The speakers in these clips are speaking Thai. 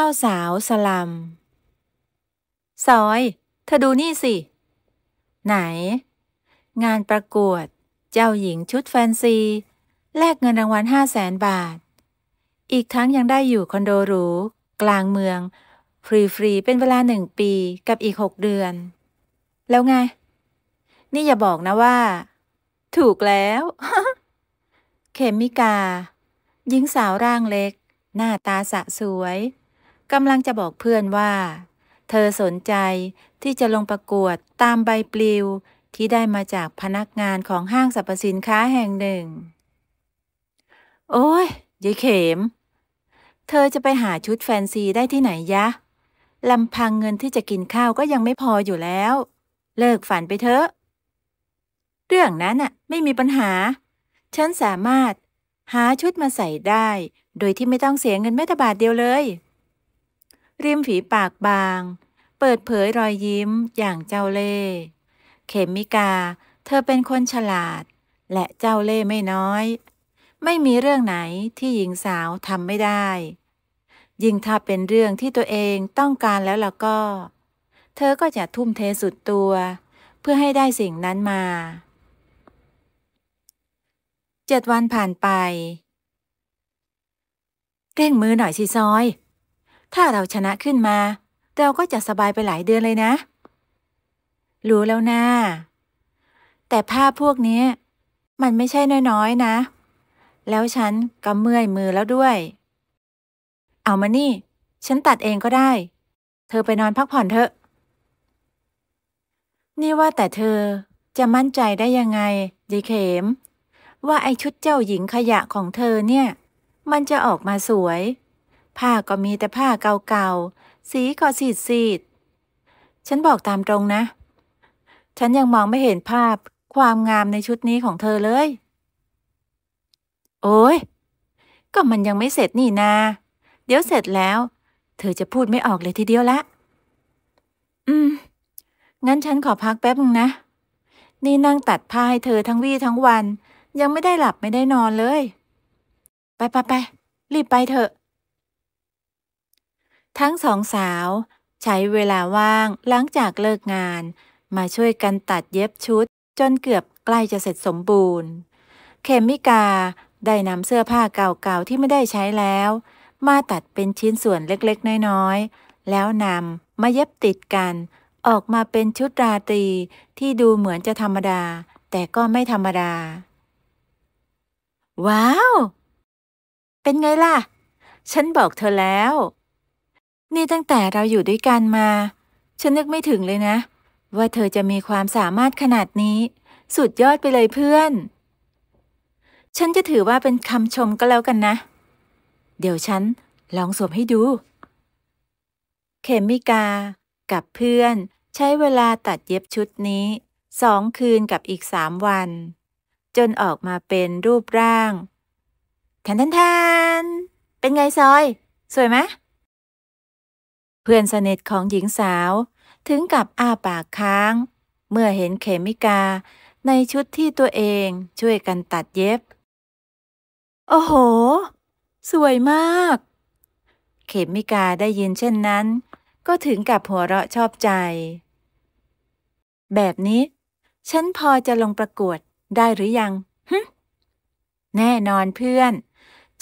จ้า สาวสลัม ซอย เธอดูนี่สิ ไหน งานประกวด เจ้าหญิงชุดแฟนซี แลกเงินรางวัลห้าแสนบาท อีกทั้งยังได้อยู่คอนโดหรูกลางเมือง ฟรีฟรีเป็นเวลาหนึ่งปีกับอีกหกเดือน แล้วไง นี่อย่าบอกนะว่า ถูกแล้ว เขมิกา หญิงสาวร่างเล็ก หน้าตาสะสวยกำลังจะบอกเพื่อนว่า เธอสนใจที่จะลงประกวดตามใบปลิวที่ได้มาจากพนักงานของห้างสรรพสินค้าแห่งหนึ่ง โอ้ยยายเข็ม เธอจะไปหาชุดแฟนซีได้ที่ไหนยะลำพังเงินที่จะกินข้าวก็ยังไม่พออยู่แล้ว เลิกฝันไปเถอะ เรื่องนั้นน่ะ ไม่มีปัญหา ฉันสามารถหาชุดมาใส่ได้ โดยที่ไม่ต้องเสียเงินแม้แต่บาทเดียวเลยริมฝีปากบาง เปิดเผยรอยยิ้มอย่างเจ้าเล่ห์เขมิกา เธอเป็นคนฉลาดและเจ้าเล่ห์ไม่น้อย ไม่มีเรื่องไหนที่หญิงสาวทำไม่ได้ ยิ่งถ้าเป็นเรื่องที่ตัวเองต้องการแล้วล่ะก็ เธอก็จะทุ่มเทสุดตัว เพื่อให้ได้สิ่งนั้นมา เจ็ดวันผ่านไปเร่งมือหน่อยสิซอยถ้าเราชนะขึ้นมา เราก็จะสบายไปหลายเดือนเลยนะ รู้แล้วนะแต่ภาพพวกนี้มันไม่ใช่น้อย ๆนนะ แล้วฉันก็เมื่อยมือแล้วด้วย เอามานี่ ฉันตัดเองก็ได้ เธอไปนอนพักผ่อนเถอะ นี่ว่าแต่เธอจะมั่นใจได้ยังไง ดีเขมว่าไอชุดเจ้าหญิงขยะของเธอเนี่ย มันจะออกมาสวยผ้าก็มีแต่ผ้าเก่าๆ สีก็สีดๆดฉันบอกตามตรงนะ ฉันยังมองไม่เห็นภาพความงามในชุดนี้ของเธอเลย โอ้ยก็มันยังไม่เสร็จนี่นา เดี๋ยวเสร็จแล้ว เธอจะพูดไม่ออกเลยทีเดียวละ อืม งั้นฉันขอพักแป๊บนึงนะ นี่นั่งตัดผ้าให้เธอทั้งวี่ทั้งวัน ยังไม่ได้หลับไม่ได้นอนเลย ไปไปไปรีบไปเถอะทั้งสองสาว ใช้เวลาว่างหลังจากเลิกงาน มาช่วยกันตัดเย็บชุดจนเกือบใกล้จะเสร็จสมบูรณ์ เคมิกา ได้นำเสื้อผ้าเก่าๆ ที่ไม่ได้ใช้แล้ว มาตัดเป็นชิ้นส่วนเล็กๆ น้อยๆ แล้วนำมาเย็บติดกัน ออกมาเป็นชุดราตรีที่ดูเหมือนจะธรรมดา แต่ก็ไม่ธรรมดา ว้าว เป็นไงล่ะ ฉันบอกเธอแล้วนี่ตั้งแต่เราอยู่ด้วยกันมา ฉันนึกไม่ถึงเลยนะ ว่าเธอจะมีความสามารถขนาดนี้ สุดยอดไปเลยเพื่อน ฉันจะถือว่าเป็นคำชมก็แล้วกันนะ เดี๋ยวฉันลองสวมให้ดูเคมิกา กับเพื่อนใช้เวลาตัดเย็บชุดนี้สองคืนกับอีกสามวัน จนออกมาเป็นรูปร่างทันทันทันเป็นไงซอย สวยไหมเพื่อนสนิทของหญิงสาวถึงกับอ้าปากค้าง เมื่อเห็นเขมิกาในชุดที่ตัวเองช่วยกันตัดเย็บ โอ้โห สวยมาก เขมิกาได้ยินเช่นนั้น ก็ถึงกับหัวเราะชอบใจ แบบนี้ ฉันพอจะลงประกวดได้หรือยัง แน่นอนเพื่อน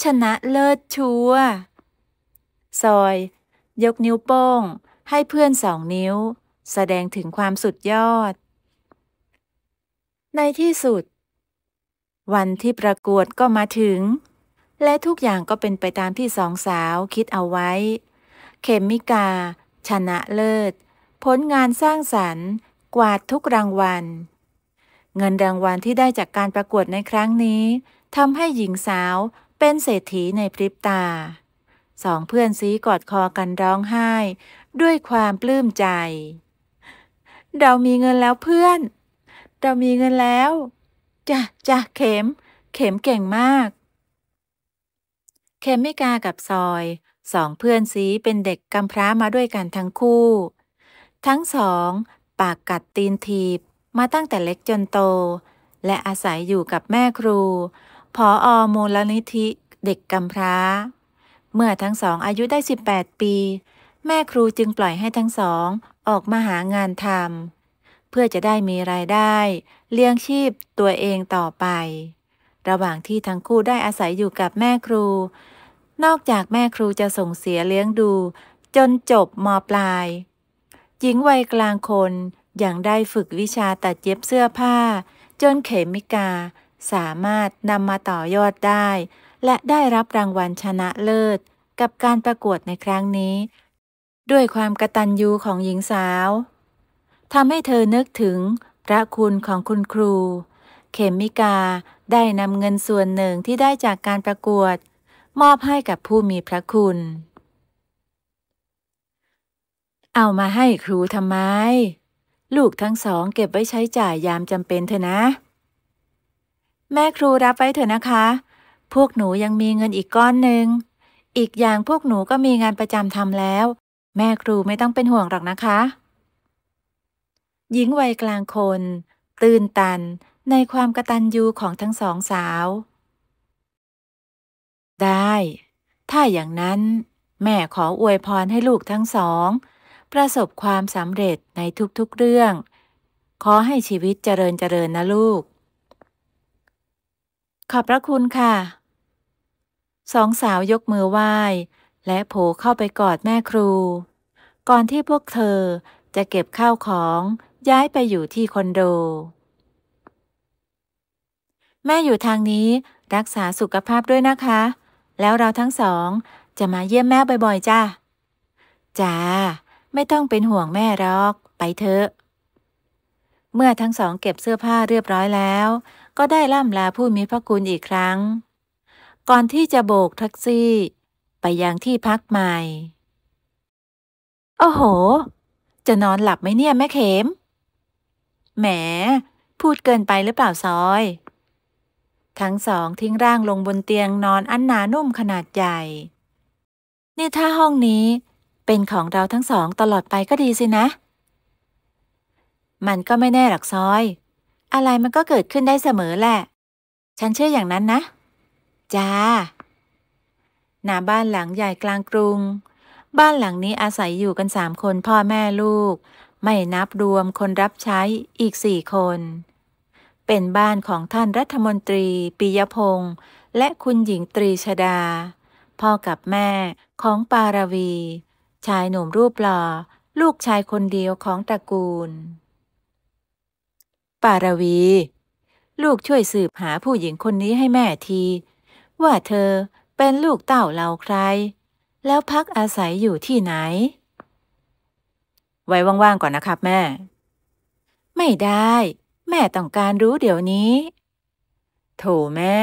ชนะเลิศชัว ซอยยกนิ้วโป้งให้เพื่อนสองนิ้ว แสดงถึงความสุดยอด ในที่สุด วันที่ประกวดก็มาถึง และทุกอย่างก็เป็นไปตามที่สองสาวคิดเอาไว้ เขมมิกา ชนะเลิศ ผลงานสร้างสรรค์ กวาดทุกรางวัล เงินรางวัลที่ได้จากการประกวดในครั้งนี้ทำให้หญิงสาวเป็นเศรษฐีในพริบตาสองเพื่อนซีกอดคอกันร้องไห้ ด้วยความปลื้มใจ เรามีเงินแล้วเพื่อน เรามีเงินแล้วจ้ะจ้ะเข็ม เข็มเก่งมาก เข็มม่กา กับซอย สองเพื่อนซีเป็นเด็กกำพร้ามาด้วยกันทั้งคู่ ทั้งสอง ปากกัดตีนทีบมาตั้งแต่เล็กจนโต และอาศัยอยู่กับแม่ครู พออมูลนิธิ เด็กกำพร้าเมื่อทั้งสองอายุได้ 18 ปี แม่ครูจึงปล่อยให้ทั้งสอง ออกมาหางานทำเพื่อจะได้มีรายได้ เลี้ยงชีพตัวเองต่อไป ระหว่างที่ทั้งคู่ได้อาศัยอยู่กับแม่ครู นอกจากแม่ครูจะส่งเสียเลี้ยงดู จนจบมปลายหญิงวัยกลางคนยังได้ฝึกวิชาตัดเย็บเสื้อผ้า จนเขมิกา สามารถนำมาต่อยอดได้และได้รับรางวัลชนะเลิศ กับการประกวดในครั้งนี้ ด้วยความกระตันยูของหญิงสาวทำให้เธอนึกถึง พระคุณของคุณครู เขมิกาได้นำเงินส่วนหนึ่งที่ได้จากการประกวด มอบให้กับผู้มีพระคุณ เอามาให้ครูทำไมลูกทั้งสองเก็บไว้ใช้จ่ายยามจำเป็นเถอะนะ แม่ครูรับไว้เถอะนะคะพวกหนูยังมีเงินอีกก้อนหนึ่ง อีกอย่างพวกหนูก็มีงานประจำทำแล้ว แม่ครูไม่ต้องเป็นห่วงหรอกนะคะหญิงวัยกลางคน ตื่นตันในความกระตันยูของทั้งสองสาว ได้ ถ้าอย่างนั้น แม่ขออวยพรให้ลูกทั้งสอง ประสบความสำเร็จในทุกๆเรื่อง ขอให้ชีวิตเจริญเจริญนะลูกขอบพระคุณค่ะ สองสาวยกมือไหว้ และโผเข้าไปกอดแม่ครู ก่อนที่พวกเธอจะเก็บข้าวของ ย้ายไปอยู่ที่คอนโด แม่อยู่ทางนี้รักษาสุขภาพด้วยนะคะ แล้วเราทั้งสองจะมาเยี่ยมแม่บ่อย ๆจ้าจ้าไม่ต้องเป็นห่วงแม่หรอกไปเถอะ เมื่อทั้งสองเก็บเสื้อผ้าเรียบร้อยแล้วก็ได้ล่ำลาผู้มีพระคุณอีกครั้ง ก่อนที่จะโบกแท็กซี่ ไปยังที่พักใหม่ โอ้โห จะนอนหลับไหมเนี่ยแม่เข็มแหมพูดเกินไปหรือเปล่าซอย ทั้งสองทิ้งร่างลงบนเตียงนอนอันหนานุ่มขนาดใหญ่นี่ถ้าห้องนี้เป็นของเราทั้งสองตลอดไปก็ดีสินะ มันก็ไม่แน่หรอกซอยอะไรมันก็เกิดขึ้นได้เสมอแหละ ฉันเชื่ออย่างนั้นนะ จ้า หน้าบ้านหลังใหญ่กลางกรุง บ้านหลังนี้อาศัยอยู่กันสามคนพ่อแม่ลูก ไม่นับรวมคนรับใช้อีกสี่คน เป็นบ้านของท่านรัฐมนตรีปิยพงษ์และคุณหญิงตรีชดา พ่อกับแม่ของปารวี ชายหนุ่มรูปหล่อ ลูกชายคนเดียวของตระกูลปารวี ลูกช่วยสืบหาผู้หญิงคนนี้ให้แม่ที ว่าเธอเป็นลูกเต่าเราใคร แล้วพักอาศัยอยู่ที่ไหน ไว้ว่างๆก่อนนะครับแม่ ไม่ได้ แม่ต้องการรู้เดี๋ยวนี้ โถแม่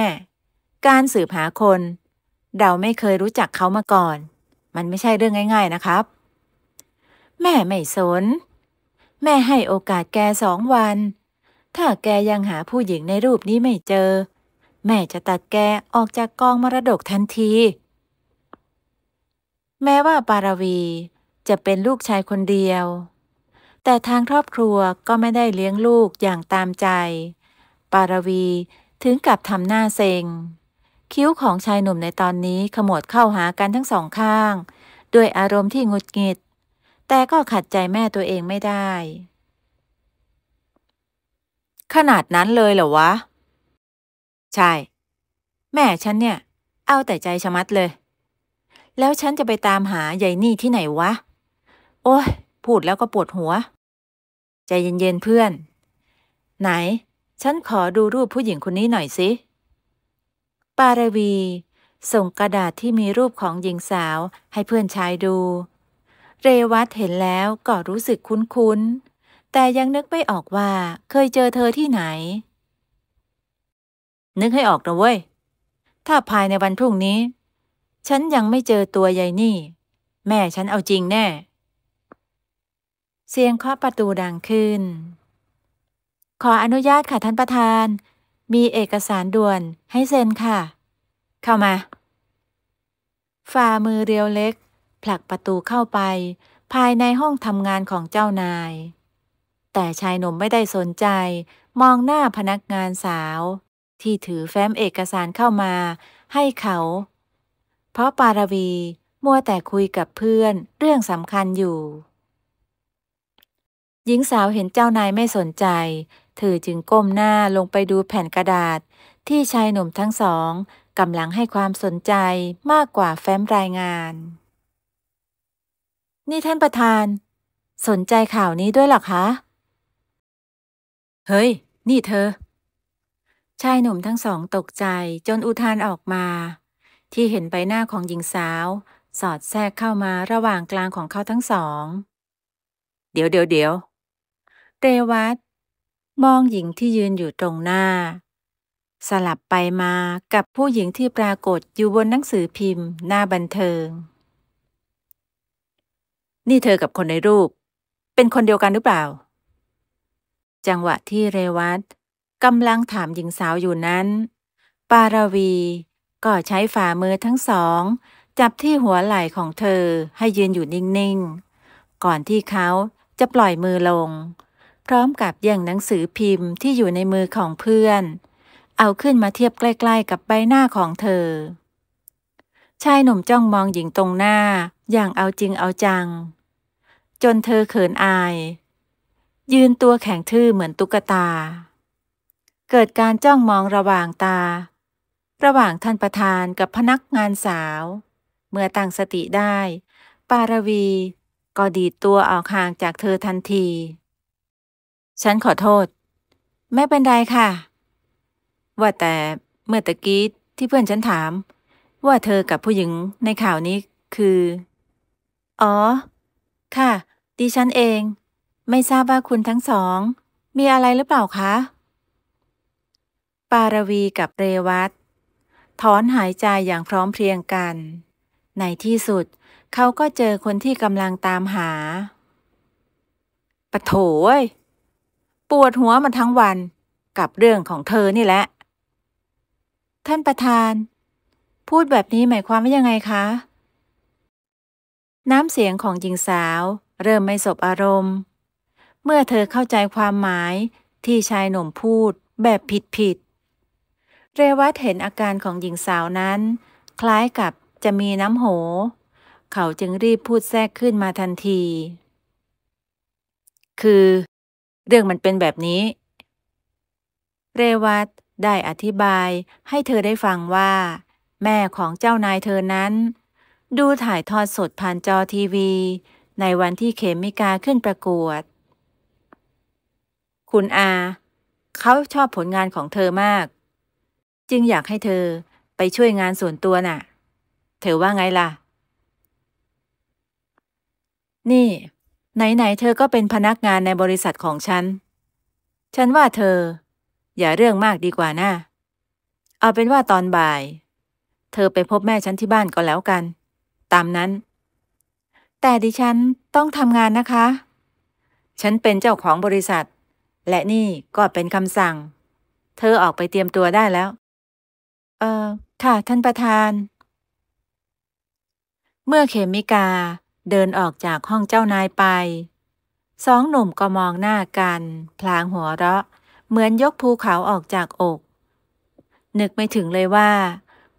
การสืบหาคน เราไม่เคยรู้จักเขามาก่อน มันไม่ใช่เรื่องง่าย ๆนะครับ แม่ไม่สน แม่ให้โอกาสแกสองวันถ้าแกยังหาผู้หญิงในรูปนี้ไม่เจอ แม่จะตัดแกออกจากกองมรดกทันที แม้ว่าปารวี จะเป็นลูกชายคนเดียว แต่ทางครอบครัวก็ไม่ได้เลี้ยงลูกอย่างตามใจ ปารวีถึงกับทำหน้าเซ็ง คิ้วของชายหนุ่มในตอนนี้ขมวดเข้าหากันทั้งสองข้าง ด้วยอารมณ์ที่งุดงิด แต่ก็ขัดใจแม่ตัวเองไม่ได้ขนาดนั้นเลยเหรอวะ ใช่ แม่ฉันเนี่ย เอาแต่ใจชะมัดเลย แล้วฉันจะไปตามหาใยนี่ที่ไหนวะ โอ้ยพูดแล้วก็ปวดหัว ใจเย็นๆเพื่อน ไหน ฉันขอดูรูปผู้หญิงคนนี้หน่อยสิปารวี ส่งกระดาษที่มีรูปของหญิงสาว ให้เพื่อนชายดู เรวัตเห็นแล้วก็รู้สึกคุ้นๆแต่ยังนึกไม่ออกว่าเคยเจอเธอที่ไหน นึกให้ออกนะเว้ย ถ้าภายในวันพรุ่งนี้ ฉันยังไม่เจอตัวยายนี่ แม่ฉันเอาจริงแน่ เสียงเคาะประตูดังขึ้น ขออนุญาตค่ะท่านประธาน มีเอกสารด่วนให้เซ็นค่ะ เข้ามา ฝ่ามือเรียวเล็ก ผลักประตูเข้าไป ภายในห้องทำงานของเจ้านายแต่ชายหนุ่มไม่ได้สนใจ มองหน้าพนักงานสาว ที่ถือแฟ้มเอกสารเข้ามาให้เขา เพราะปารวี มัวแต่คุยกับเพื่อนเรื่องสำคัญอยู่หญิงสาวเห็นเจ้านายไม่สนใจเธอจึงก้มหน้าลงไปดูแผ่นกระดาษ ที่ชายหนุ่มทั้งสองกำลังให้ความสนใจมากกว่าแฟ้มรายงาน นี่ท่านประธาน สนใจข่าวนี้ด้วยหรอคะเฮ้ย นี่เธอ ชายหนุ่มทั้งสองตกใจจนอุทานออกมา ที่เห็นใบหน้าของหญิงสาว สอดแทรกเข้ามาระหว่างกลางของเขาทั้งสอง เดี๋ยวเดี๋ยวเดี๋ยว เรวัตมองหญิงที่ยืนอยู่ตรงหน้า สลับไปมากับผู้หญิงที่ปรากฏอยู่บนหนังสือพิมพ์หน้าบันเทิง นี่เธอกับคนในรูป เป็นคนเดียวกันหรือเปล่าจังหวะที่เรวัตกำลังถามหญิงสาวอยู่นั้น ปารวี ก็ใช้ฝ่ามือทั้งสอง จับที่หัวไหล่ของเธอให้ยืนอยู่นิ่งๆ ก่อนที่เขาจะปล่อยมือลง พร้อมกับแย่งหนังสือพิมพ์ที่อยู่ในมือของเพื่อน เอาขึ้นมาเทียบใกล้ ๆ กับใบหน้าของเธอ ชายหนุ่มจ้องมองหญิงตรงหน้าอย่างเอาจริงเอาจัง จนเธอเขินอายยืนตัวแข็งทื่อเหมือนตุ๊กตา เกิดการจ้องมองระหว่างตา ระหว่างท่านประธานกับพนักงานสาว เมื่อตั้งสติได้ ปารวี ก็ดีดตัวออกห่างจากเธอทันที ฉันขอโทษ ไม่เป็นไรค่ะ ว่าแต่เมื่อตะกี้ที่เพื่อนฉันถาม ว่าเธอกับผู้หญิงในข่าวนี้คือ อ๋อ ค่ะดิฉันเองไม่ทราบว่าคุณทั้งสอง มีอะไรหรือเปล่าคะ ปารวีกับเรวัตถอนหายใจอย่างพร้อมเพรียงกัน ในที่สุดเขาก็เจอคนที่กำลังตามหาปะโถเยปวดหัวมาทั้งวัน กับเรื่องของเธอนี่แหละ ท่านประธาน พูดแบบนี้หมายความว่ายังไงคะ น้ำเสียงของหญิงสาว เริ่มไม่สบอารมณ์เมื่อเธอเข้าใจความหมายที่ชายหนุ่มพูดแบบผิดๆ เรวัตเห็นอาการของหญิงสาวนั้น คล้ายกับจะมีน้ำโห เขาจึงรีบพูดแทรกขึ้นมาทันที คือเรื่องมันเป็นแบบนี้ เรวัตได้อธิบายให้เธอได้ฟังว่า แม่ของเจ้านายเธอนั้น ดูถ่ายทอดสดผ่านจอทีวี ในวันที่เขมิกาขึ้นประกวดคุณอาเขาชอบผลงานของเธอมาก จึงอยากให้เธอไปช่วยงานส่วนตัวน่ะ เธอว่าไงล่ะ นี่ ไหนๆเธอก็เป็นพนักงานในบริษัทของฉัน ฉันว่าเธอ อย่าเรื่องมากดีกว่า นะ่เอาเป็นว่าตอนบ่าย เธอไปพบแม่ฉันที่บ้านก็แล้วกัน ตามนั้น แต่ดิฉันต้องทำงานนะคะ ฉันเป็นเจ้าของบริษัทและนี่ก็เป็นคำสั่ง เธอออกไปเตรียมตัวได้แล้ว เออค่ะ ท่านประธาน เมื่อเขมิกาเดินออกจากห้องเจ้านายไป สองหนุ่มก็มองหน้ากัน พลางหัวเราะ เหมือนยกภูเขาออกจากอก นึกไม่ถึงเลยว่า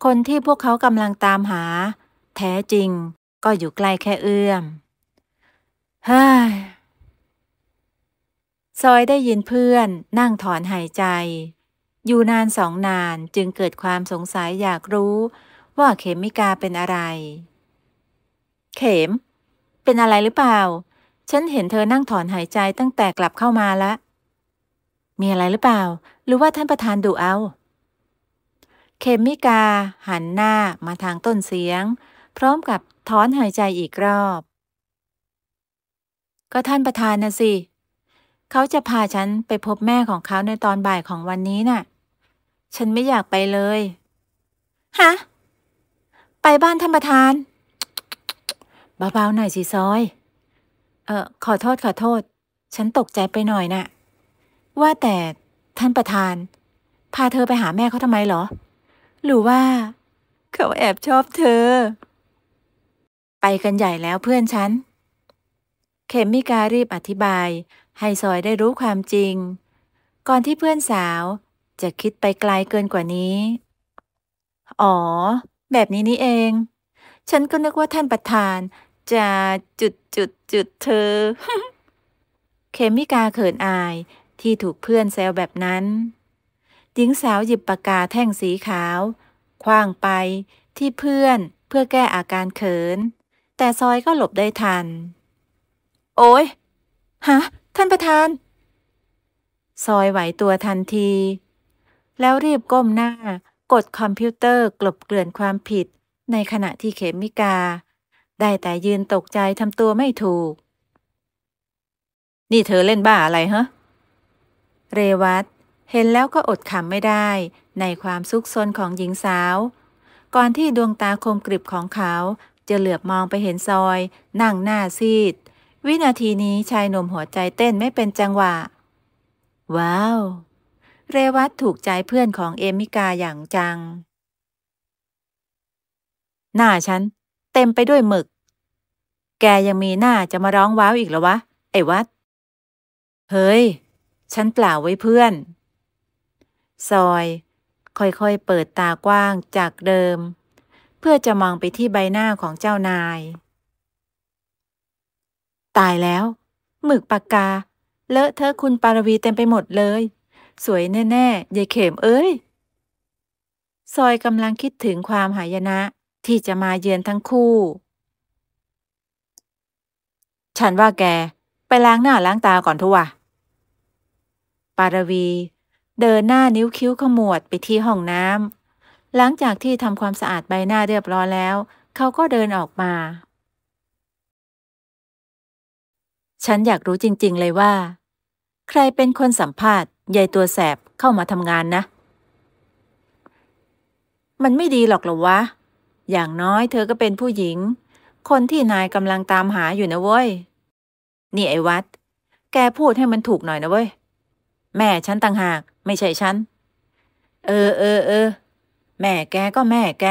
คนที่พวกเขากำลังตามหา แท้จริงก็อยู่ใกล้แค่เอื้อมเฮ้ยซอยได้ยินเพื่อนนั่งถอนหายใจ อยู่นานสองนานจึงเกิดความสงสัยอยากรู้ว่าเขมิกาเป็นอะไรเขมเป็นอะไรหรือเปล่า ฉันเห็นเธอนั่งถอนหายใจตั้งแต่กลับเข้ามาละ มีอะไรหรือเปล่า หรือว่าท่านประธานดูเอาเขมิกาหันหน้ามาทางต้นเสียง พร้อมกับถอนหายใจอีกรอบ ก็ท่านประธานนะสิเขาจะพาฉันไปพบแม่ของเขา ในตอนบ่ายของวันนี้นะ่ะ ฉันไม่อยากไปเลย ฮะ ไปบ้านท่านประธานเบาๆหน่อยสิซอย เออขอโทษขอโทษ ฉันตกใจไปหน่อยนะ่ะ ว่าแต่ท่านประธานพาเธอไปหาแม่เขาทำไมเหรอ หรือว่า เขาแอบชอบเธอ ไปกันใหญ่แล้วเพื่อนฉันเคมิการีบอธิบายให้ซอยได้รู้ความจริง ก่อนที่เพื่อนสาว จะคิดไปไกลเกินกว่านี้ อ๋อ แบบนี้นี่เอง ฉันก็นึกว่าท่านประธาน จะจุดจุดจุดเธอ เคมิกาเขินอายที่ถูกเพื่อนแซวแบบนั้นหญิงสาวหยิบปากกาแท่งสีขาวคว้างไปที่เพื่อนเพื่อแก้อาการเขิน แต่ซอยก็หลบได้ทัน โอ้ยฮะท่านประธาน ซอยไหวตัวทันที แล้วรีบก้มหน้ากดคอมพิวเตอร์กลบเกลื่อนความผิดในขณะที่เขมิกา ได้แต่ยืนตกใจทำตัวไม่ถูก นี่เธอเล่นบ้าอะไรฮะเรวัตเห็นแล้วก็อดขำไม่ได้ในความซุกซนของหญิงสาว ก่อนที่ดวงตาคมกริบของเขาจะเหลือบมองไปเห็นซอยนั่งหน้าซีดวินาทีนี้ชายหนุ่มหัวใจเต้นไม่เป็นจังหวะ ว้าว เรวัตถูกใจเพื่อนของเอมิกาอย่างจัง หน้าฉัน เต็มไปด้วยหมึก แกยังมีหน้าจะมาร้องว้าวอีกหรอวะไอ้วัด เฮ้ย ฉันเปล่าไว้เพื่อน ซอย ค่อยๆ เปิดตากว้างจากเดิม เพื่อจะมองไปที่ใบหน้าของเจ้านายตายแล้วหมึกปากกาเลอะเทอะคุณปารวีเต็มไปหมดเลย สวยแน่ๆเยเข็มเอ้ยซอยกำลังคิดถึงความหายนะ ที่จะมาเยือนทั้งคู่ ฉันว่าแกไปล้างหน้าล้างตาก่อนทุวะ ปารวีเดินหน้านิ้วคิ้วขมวดไปที่ห้องน้ำหลังจากที่ทำความสะอาดใบหน้าเรียบร้อยแล้ว เขาก็เดินออกมาฉันอยากรู้จริงๆเลยว่า ใครเป็นคนสัมภาษณ์ยายตัวแสบเข้ามาทำงานนะ มันไม่ดีหรอกหรอวะ อย่างน้อยเธอก็เป็นผู้หญิง คนที่นายกำลังตามหาอยู่นะเว้ย นี่ไอ้วัด แกพูดให้มันถูกหน่อยนะเว้ย แม่ฉันต่างหากไม่ใช่ฉัน เออเออเออแม่แกก็แม่แก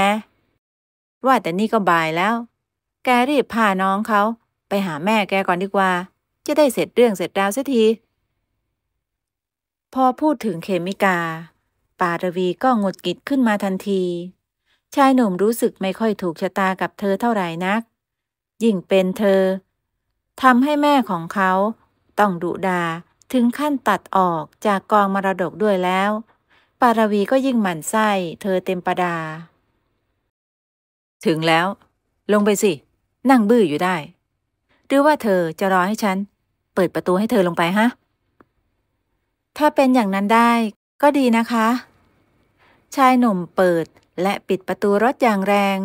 ว่าแต่นี่ก็บ่ายแล้ว แกรีบพาน้องเขาไปหาแม่แกก่อนดีกว่าจะได้เสร็จเรื่องเสร็จราวเสียที พอพูดถึงเคมิกาปารวีก็งดกิดขึ้นมาทันที ชายหนุ่มรู้สึกไม่ค่อยถูกชะตากับเธอเท่าไหร่นักยิ่งเป็นเธอทำให้แม่ของเขาต้องดุดาถึงขั้นตัดออกจากกองมรดกด้วยแล้ว ปารวีก็ยิ่งหมั่นไส้เธอเต็มประดา ถึงแล้วลงไปสิ นั่งบื้ออยู่ได้ หรือว่าเธอจะรอให้ฉันเปิดประตูให้เธอลงไปฮะ ถ้าเป็นอย่างนั้นได้ ก็ดีนะคะ ชายหนุ่มเปิดและปิดประตูรถอย่างแรง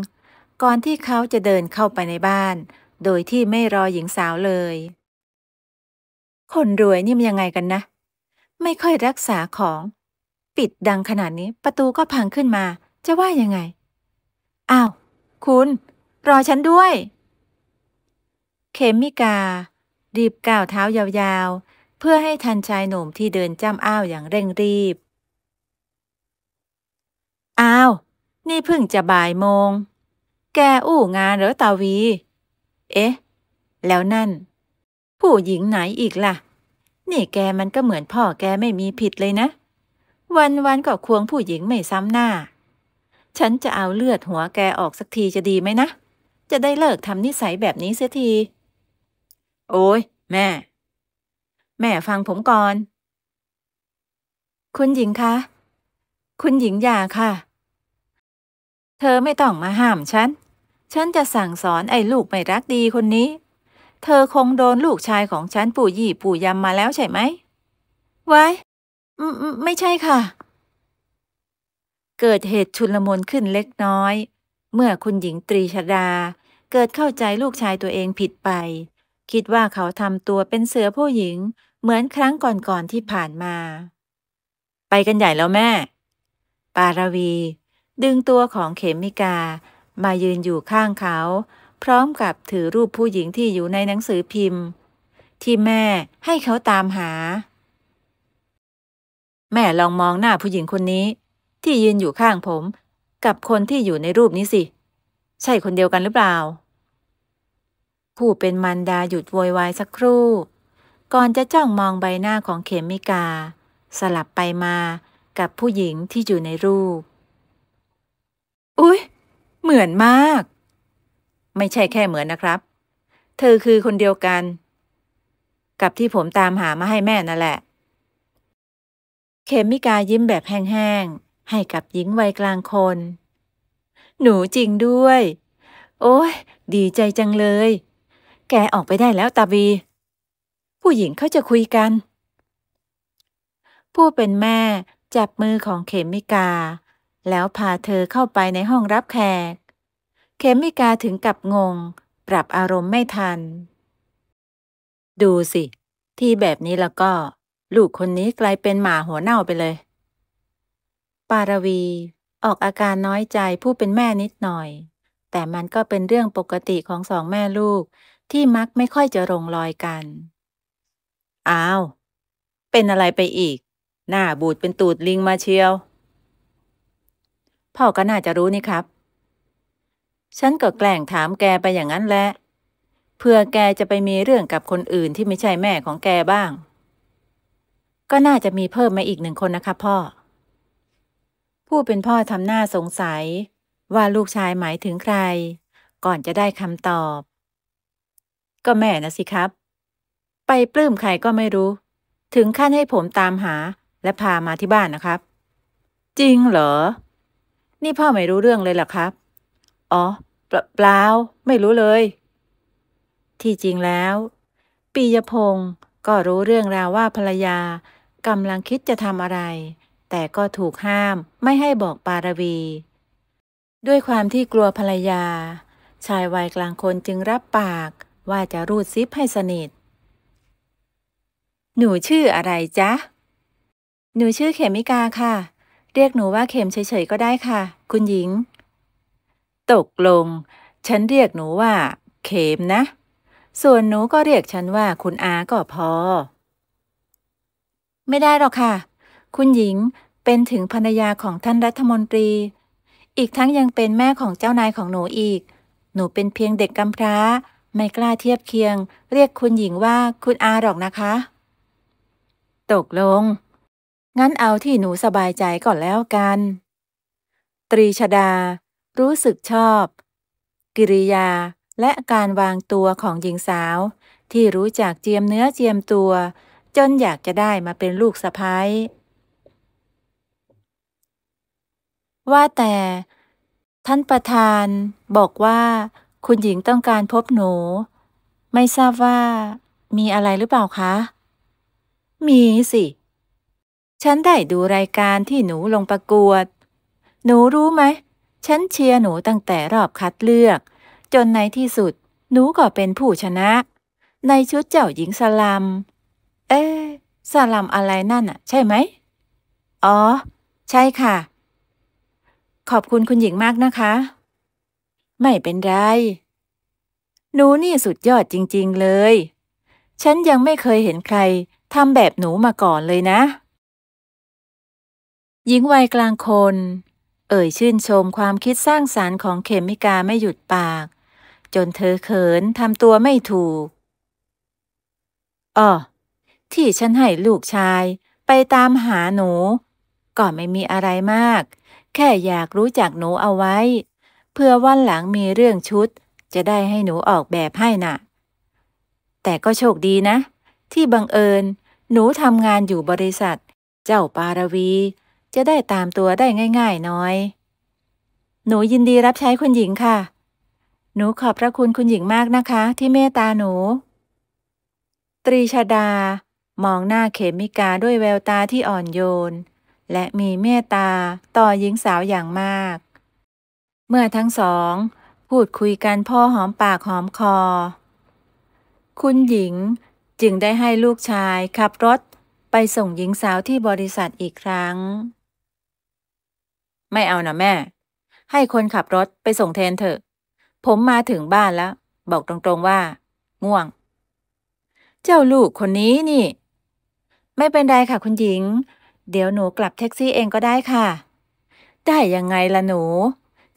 ก่อนที่เขาจะเดินเข้าไปในบ้าน โดยที่ไม่รอหญิงสาวเลย คนรวยนี่มันยังไงกันนะ ไม่ค่อยรักษาของ ปิดดังขนาดนี้ ประตูก็พังขึ้นมา จะว่ายังไง อ้าว คุณ รอฉันด้วย เคมิการีบก้าวเท้ายาวๆ เพื่อให้ทันชายหนุ่มที่เดินจ้ำอ้าวอย่างเร่งรีบ อ้าว นี่เพิ่งจะบ่ายโมง แกอู้งานหรือตาวี เอ๊ะ แล้วนั่น ผู้หญิงไหนอีกล่ะ นี่แกมันก็เหมือนพ่อแกไม่มีผิดเลยนะ วันวันก็ควงผู้หญิงไม่ซ้ำหน้า ฉันจะเอาเลือดหัวแกออกสักทีจะดีไหมนะ จะได้เลิกทำนิสัยแบบนี้เสียทีโอ้ยแม่ แม่ฟังผมก่อน คุณหญิงคะ คุณหญิงยาค่ะ เธอไม่ต้องมาห้ามฉัน ฉันจะสั่งสอนไอ้ลูกไม่รักดีคนนี้ เธอคงโดนลูกชายของฉันปู่ยี่ปู่ยำมาแล้วใช่ไหม ไว้ไม่ใช่ค่ะ เกิดเหตุชุลมุนขึ้นเล็กน้อย เมื่อคุณหญิงตรีชดา เกิดเข้าใจลูกชายตัวเองผิดไปคิดว่าเขาทำตัวเป็นเสือผู้หญิง เหมือนครั้งก่อนๆที่ผ่านมา ไปกันใหญ่แล้วแม่ ปารวี ดึงตัวของเขมิกามายืนอยู่ข้างเขา พร้อมกับถือรูปผู้หญิงที่อยู่ในหนังสือพิมพ์ ที่แม่ให้เขาตามหา แม่ลองมองหน้าผู้หญิงคนนี้ ที่ยืนอยู่ข้างผม กับคนที่อยู่ในรูปนี้สิ ใช่คนเดียวกันหรือเปล่าผู้เป็นมันดาหยุดโวยวายสักครู่ ก่อนจะจ้องมองใบหน้าของเขมิกา สลับไปมากับผู้หญิงที่อยู่ในรูปอุ๊ย เหมือนมาก ไม่ใช่แค่เหมือนนะครับ เธอคือคนเดียวกัน กับที่ผมตามหามาให้แม่นั่นแหละ เขมิกายิ้มแบบแห้ง ๆ ให้กับหญิงวัยกลางคน หนูจริงด้วย โอ้ยดีใจจังเลยแกออกไปได้แล้วตาบีผู้หญิงเขาจะคุยกัน ผู้เป็นแม่จับมือของเขมิกา แล้วพาเธอเข้าไปในห้องรับแขก เขมิกาถึงกับงง ปรับอารมณ์ไม่ทัน ดูสิ ที่แบบนี้แล้วก็ ลูกคนนี้กลายเป็นหมาหัวเน่าไปเลย ปารวี ออกอาการน้อยใจผู้เป็นแม่นิดหน่อย แต่มันก็เป็นเรื่องปกติของสองแม่ลูกที่มักไม่ค่อยจะลงรอยกัน อ้าว เป็นอะไรไปอีก หน้าบูดเป็นตูดลิงมาเชียว พ่อก็น่าจะรู้นี่ครับ ฉันก็แกล้งถามแกไปอย่างนั้นแหละ เพื่อแกจะไปมีเรื่องกับคนอื่นที่ไม่ใช่แม่ของแกบ้าง ก็น่าจะมีเพิ่มมาอีกหนึ่งคนนะคะพ่อ ผู้เป็นพ่อทำหน้าสงสัย ว่าลูกชายหมายถึงใคร ก่อนจะได้คำตอบก็แม่นะสิครับ ไปปลื้มใครก็ไม่รู้ ถึงขั้นให้ผมตามหาและพามาที่บ้านนะครับ จริงเหรอ นี่พ่อไม่รู้เรื่องเลยหรอครับอ๋อเปลปล่าไม่รู้เลย ที่จริงแล้ว ปียพงศ์ก็รู้เรื่องราวว่าภรรยากำลังคิดจะทำอะไร แต่ก็ถูกห้ามไม่ให้บอกปารวี ด้วยความที่กลัวภรรยา ชายวัยกลางคนจึงรับปากว่าจะรูดซิปให้สนิท หนูชื่ออะไรจ๊ะ หนูชื่อเขมิกาค่ะ เรียกหนูว่าเขมเฉยๆก็ได้ค่ะ คุณหญิง ตกลง ฉันเรียกหนูว่า เขม นะ ส่วนหนูก็เรียกฉันว่าคุณอาก็พอ ไม่ได้หรอกค่ะ คุณหญิงเป็นถึงภรรยาของท่านรัฐมนตรี อีกทั้งยังเป็นแม่ของเจ้านายของหนูอีก หนูเป็นเพียงเด็กกำพร้าไม่กล้าเทียบเคียง เรียกคุณหญิงว่าคุณอาหรอกนะคะ ตกลง งั้นเอาที่หนูสบายใจก่อนแล้วกัน ตรีชดา รู้สึกชอบ กิริยาและการวางตัวของหญิงสาว ที่รู้จักเจียมเนื้อเจียมตัว จนอยากจะได้มาเป็นลูกสะพ้ายว่าแต่ ท่านประธานบอกว่าคุณหญิงต้องการพบหนู ไม่ทราบว่า มีอะไรหรือเปล่าคะ มีสิ ฉันได้ดูรายการที่หนูลงประกวด หนูรู้ไหม ฉันเชียร์หนูตั้งแต่รอบคัดเลือก จนในที่สุด หนูก็เป็นผู้ชนะ ในชุดเจ้าหญิงสลัม เอ๊สลัมอะไรนั่นอะใช่ไหม อ๋อ ใช่ค่ะ ขอบคุณคุณหญิงมากนะคะไม่เป็นไรหนูนี่สุดยอดจริงๆเลย ฉันยังไม่เคยเห็นใครทำแบบหนูมาก่อนเลยนะหญิงวัยกลางคน เอ่ยชื่นชมความคิดสร้างสารรค์ของเขมิกาไม่หยุดปาก จนเธอเขินทำตัวไม่ถูก อ๋อที่ฉันให้ลูกชาย ไปตามหาหนูก็ไม่มีอะไรมาก แค่อยากรู้จักหนูเอาไว้เพื่อวันหลังมีเรื่องชุด จะได้ให้หนูออกแบบให้นะ่ะ แต่ก็โชคดีนะ ที่บังเอิญ หนูทำงานอยู่บริษัท เจ้าปารวี จะได้ตามตัวได้ง่ายๆน้อย หนูยินดีรับใช้คุณหญิงค่ะ หนูขอบพระคุณคุณหญิงมากนะคะ ที่เมตตาหนู ตรีชดามองหน้าเขมิกาด้วยแววตาที่อ่อนโยน และมีเมตตาต่อหญิงสาวอย่างมากเมื่อทั้งสอง พูดคุยกันพ่อหอมปากหอมคอ คุณหญิงจึงได้ให้ลูกชายขับรถ ไปส่งหญิงสาวที่บริษัทอีกครั้ง ไม่เอานะแม่ ให้คนขับรถไปส่งแทนเถอะ ผมมาถึงบ้านแล้ว บอกตรงๆว่า ง่วง เจ้าลูกคนนี้นี่ ไม่เป็นไรค่ะคุณหญิง เดี๋ยวหนูกลับแท็กซี่เองก็ได้ค่ะ ได้ยังไงล่ะหนู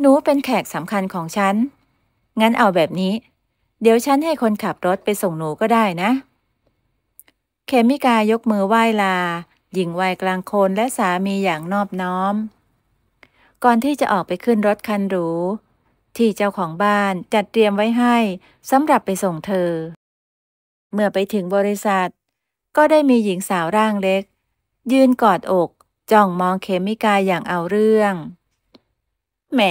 หนูเป็นแขกสำคัญของฉัน งั้นเอาแบบนี้ เดี๋ยวฉันให้คนขับรถไปส่งหนูก็ได้นะ เคมิกายกมือไหว้ลา หญิงวัยกลางคนและสามีอย่างนอบน้อม ก่อนที่จะออกไปขึ้นรถคันหรู ที่เจ้าของบ้านจัดเตรียมไว้ให้สำหรับไปส่งเธอ เมื่อไปถึงบริษัท ก็ได้มีหญิงสาวร่างเล็ก ยืนกอดอกจ้องมองเคมิกาอย่างเอาเรื่องแหม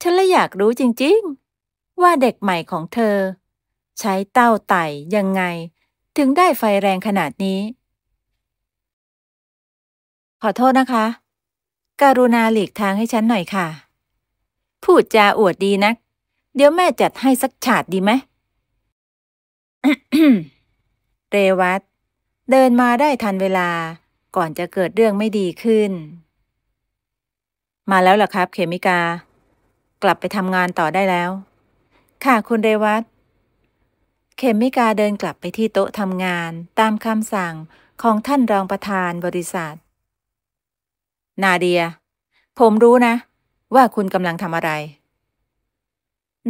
ฉันเลยอยากรู้จริงๆ ว่าเด็กใหม่ของเธอ ใช้เต้าไต่ยังไง ถึงได้ไฟแรงขนาดนี้ ขอโทษนะคะ การุณาหลีกทางให้ฉันหน่อยค่ะ พูดจาอวดดีนัก เดี๋ยวแม่จัดให้สักฉาดดีไหม เรวัตเดินมาได้ทันเวลา ก่อนจะเกิดเรื่องไม่ดีขึ้นมาแล้วล่ะครับเขมิกา กลับไปทำงานต่อได้แล้ว ค่ะคุณเรวัตเขมิกาเดินกลับไปที่โต๊ะทำงานตามคำสั่งของท่านรองประธานบริษัท นาเดีย ผมรู้นะว่าคุณกำลังทำอะไร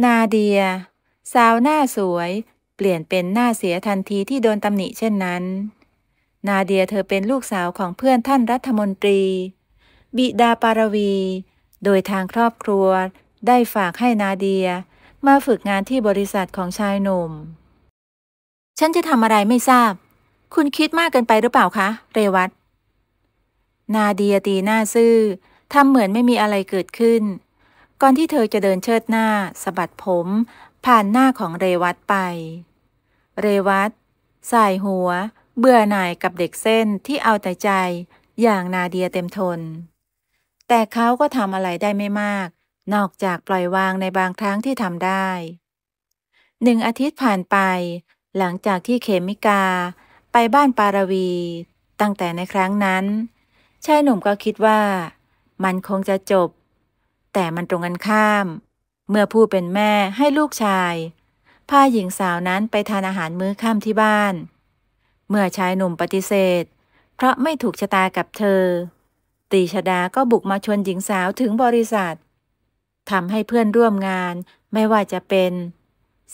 นาเดีย สาวหน้าสวยเปลี่ยนเป็นหน้าเสียทันทีที่โดนตำหนิเช่นนั้น นาเดียเธอเป็นลูกสาวของเพื่อนท่านรัฐมนตรีบิดาปารวี โดยทางครอบครัว ได้ฝากให้นาเดีย มาฝึกงานที่บริษัทของชายหนุ่ม ฉันจะทำอะไรไม่ทราบ คุณคิดมากเกินไปหรือเปล่าคะ เรวัตนาเดียตีหน้าซื่อทำเหมือนไม่มีอะไรเกิดขึ้น ก่อนที่เธอจะเดินเชิดหน้าสะบัดผม ผ่านหน้าของเรวัตไป เรวัตสายหัว เบื่อหน่ายกับเด็กเส้นที่เอาแต่ใจอย่างนาเดียเต็มทนแต่เขาก็ทำอะไรได้ไม่มาก นอกจากปล่อยวางในบางครั้งที่ทำได้หนึ่งอาทิตย์ผ่านไป หลังจากที่เขมิกาไปบ้านปารวี ตั้งแต่ในครั้งนั้นชายหนุ่มก็คิดว่า มันคงจะจบ แต่มันตรงกันข้าม เมื่อผู้เป็นแม่ให้ลูกชายพาหญิงสาวนั้นไปทานอาหารมื้อค่ำที่บ้าน เมื่อชายหนุ่มปฏิเสธ เพราะไม่ถูกชะตากับเธอตีชดา ก็บุกมาชวนหญิงสาวถึงบริษัททำให้เพื่อนร่วมงานไม่ว่าจะเป็น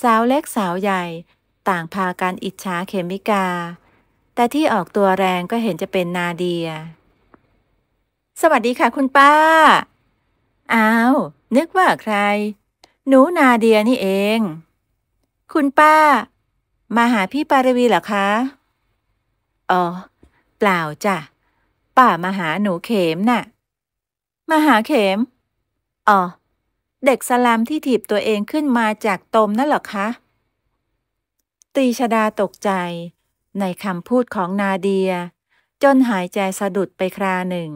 สาวเล็กสาวใหญ่ ต่างพากันอิจฉาเขมิกา แต่ที่ออกตัวแรงก็เห็นจะเป็นนาเดีย สวัสดีค่ะคุณป้าอ้าวนึกว่าใคร หนูนาเดียนี่เอง คุณป้า มาหาพี่ปารวีเหรอคะอ๋อเปล่าจ้ะป่ามาหาหนูเข็มน่ะ มาหาเข็มอ๋อ เด็กสลามที่ถีบตัวเองขึ้นมาจากตมนั่นหรอคะ ตีชดาตกใจ ในคำพูดของนาเดีย จนหายใจสะดุดไปคราหนึ่ง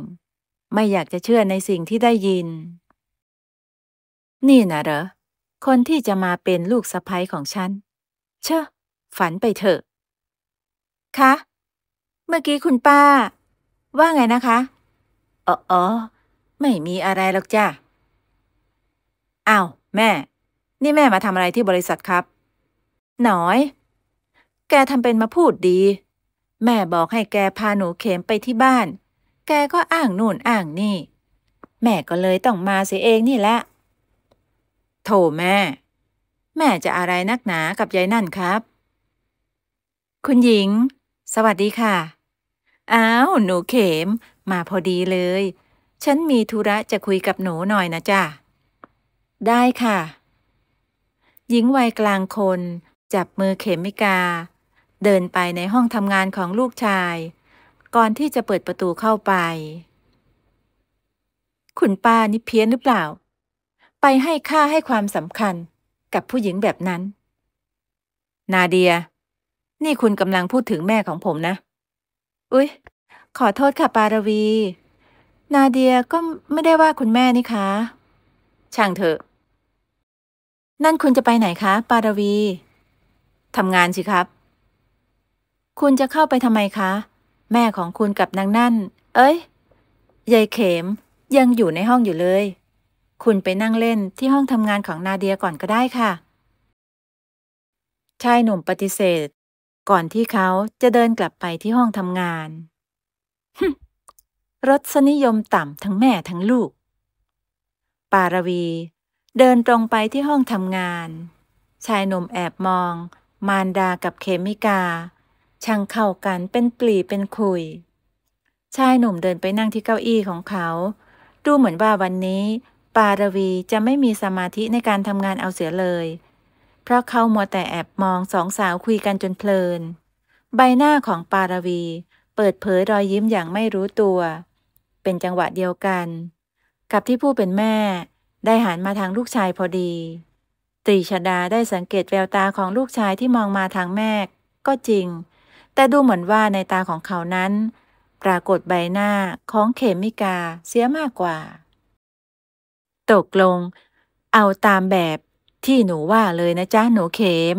ไม่อยากจะเชื่อในสิ่งที่ได้ยิน นี่นะเหรอ คนที่จะมาเป็นลูกสะใภ้ของฉัน เชอะ ฝันไปเถอะ คะ เมื่อกี้คุณป้าว่าไงนะคะอ๋อไม่มีอะไรหรอกจ้าอ้าวแม่ นี่แม่มาทำอะไรที่บริษัทครับ หนอย แกทำเป็นมาพูดดี แม่บอกให้แกพาหนูเข็มไปที่บ้าน แกก็อ้างนู่นอ้างนี่ แม่ก็เลยต้องมาเสียเองนี่แหละ โถแม่ แม่จะอะไรนักหนากับยายนั่นครับ คุณหญิง สวัสดีค่ะอ้าว หนูเข็มมาพอดีเลย ฉันมีธุระจะคุยกับหนูหน่อยนะจ้ะได้ค่ะ หญิงวัยกลางคนจับมือเขมมิกา เดินไปในห้องทำงานของลูกชาย ก่อนที่จะเปิดประตูเข้าไป คุณป้านี่เพี้ยนหรือเปล่า ไปให้ค่าให้ความสำคัญกับผู้หญิงแบบนั้น นาเดีย นี่คุณกำลังพูดถึงแม่ของผมนะอุ๊ยขอโทษค่ะ ปารวี นาเดียก็ไม่ได้ว่าคุณแม่นี่คะ ช่างเถอะ นั่นคุณจะไปไหนคะ ปารวี ทำงานสิครับ คุณจะเข้าไปทำไมคะ แม่ของคุณกับนางนั่น เอ้ยยายเขมยังอยู่ในห้องอยู่เลย คุณไปนั่งเล่นที่ห้องทำงานของนาเดียก่อนก็ได้ค่ะ ชายหนุ่มปฏิเสธก่อนที่เขาจะเดินกลับไปที่ห้องทำงานรสนิยมต่ำทั้งแม่ทั้งลูก ปารวี เดินตรงไปที่ห้องทำงาน ชายหนุ่มแอบมอง มารดากับเคมิกาช่างเข้ากันเป็นปลีเป็นคุย ชายหนุ่มเดินไปนั่งที่เก้าอี้ของเขา ดูเหมือนว่าวันนี้ ปารวีจะไม่มีสมาธิในการทำงานเอาเสียเลยเพราะเขามัวแต่แอบมองสองสาวคุยกันจนเพลิน ใบหน้าของปารวี เปิดเผยรอยยิ้มอย่างไม่รู้ตัว เป็นจังหวะเดียวกัน กับที่ผู้เป็นแม่ได้หันมาทางลูกชายพอดีตรีชดาได้สังเกตแววตาของลูกชายที่มองมาทางแม่ก็จริง แต่ดูเหมือนว่าในตาของเขานั้น ปรากฏใบหน้าของ เขมิกาเสียมากกว่าตกลง เอาตามแบบที่หนูว่าเลยนะจ๊ะหนูเข้ม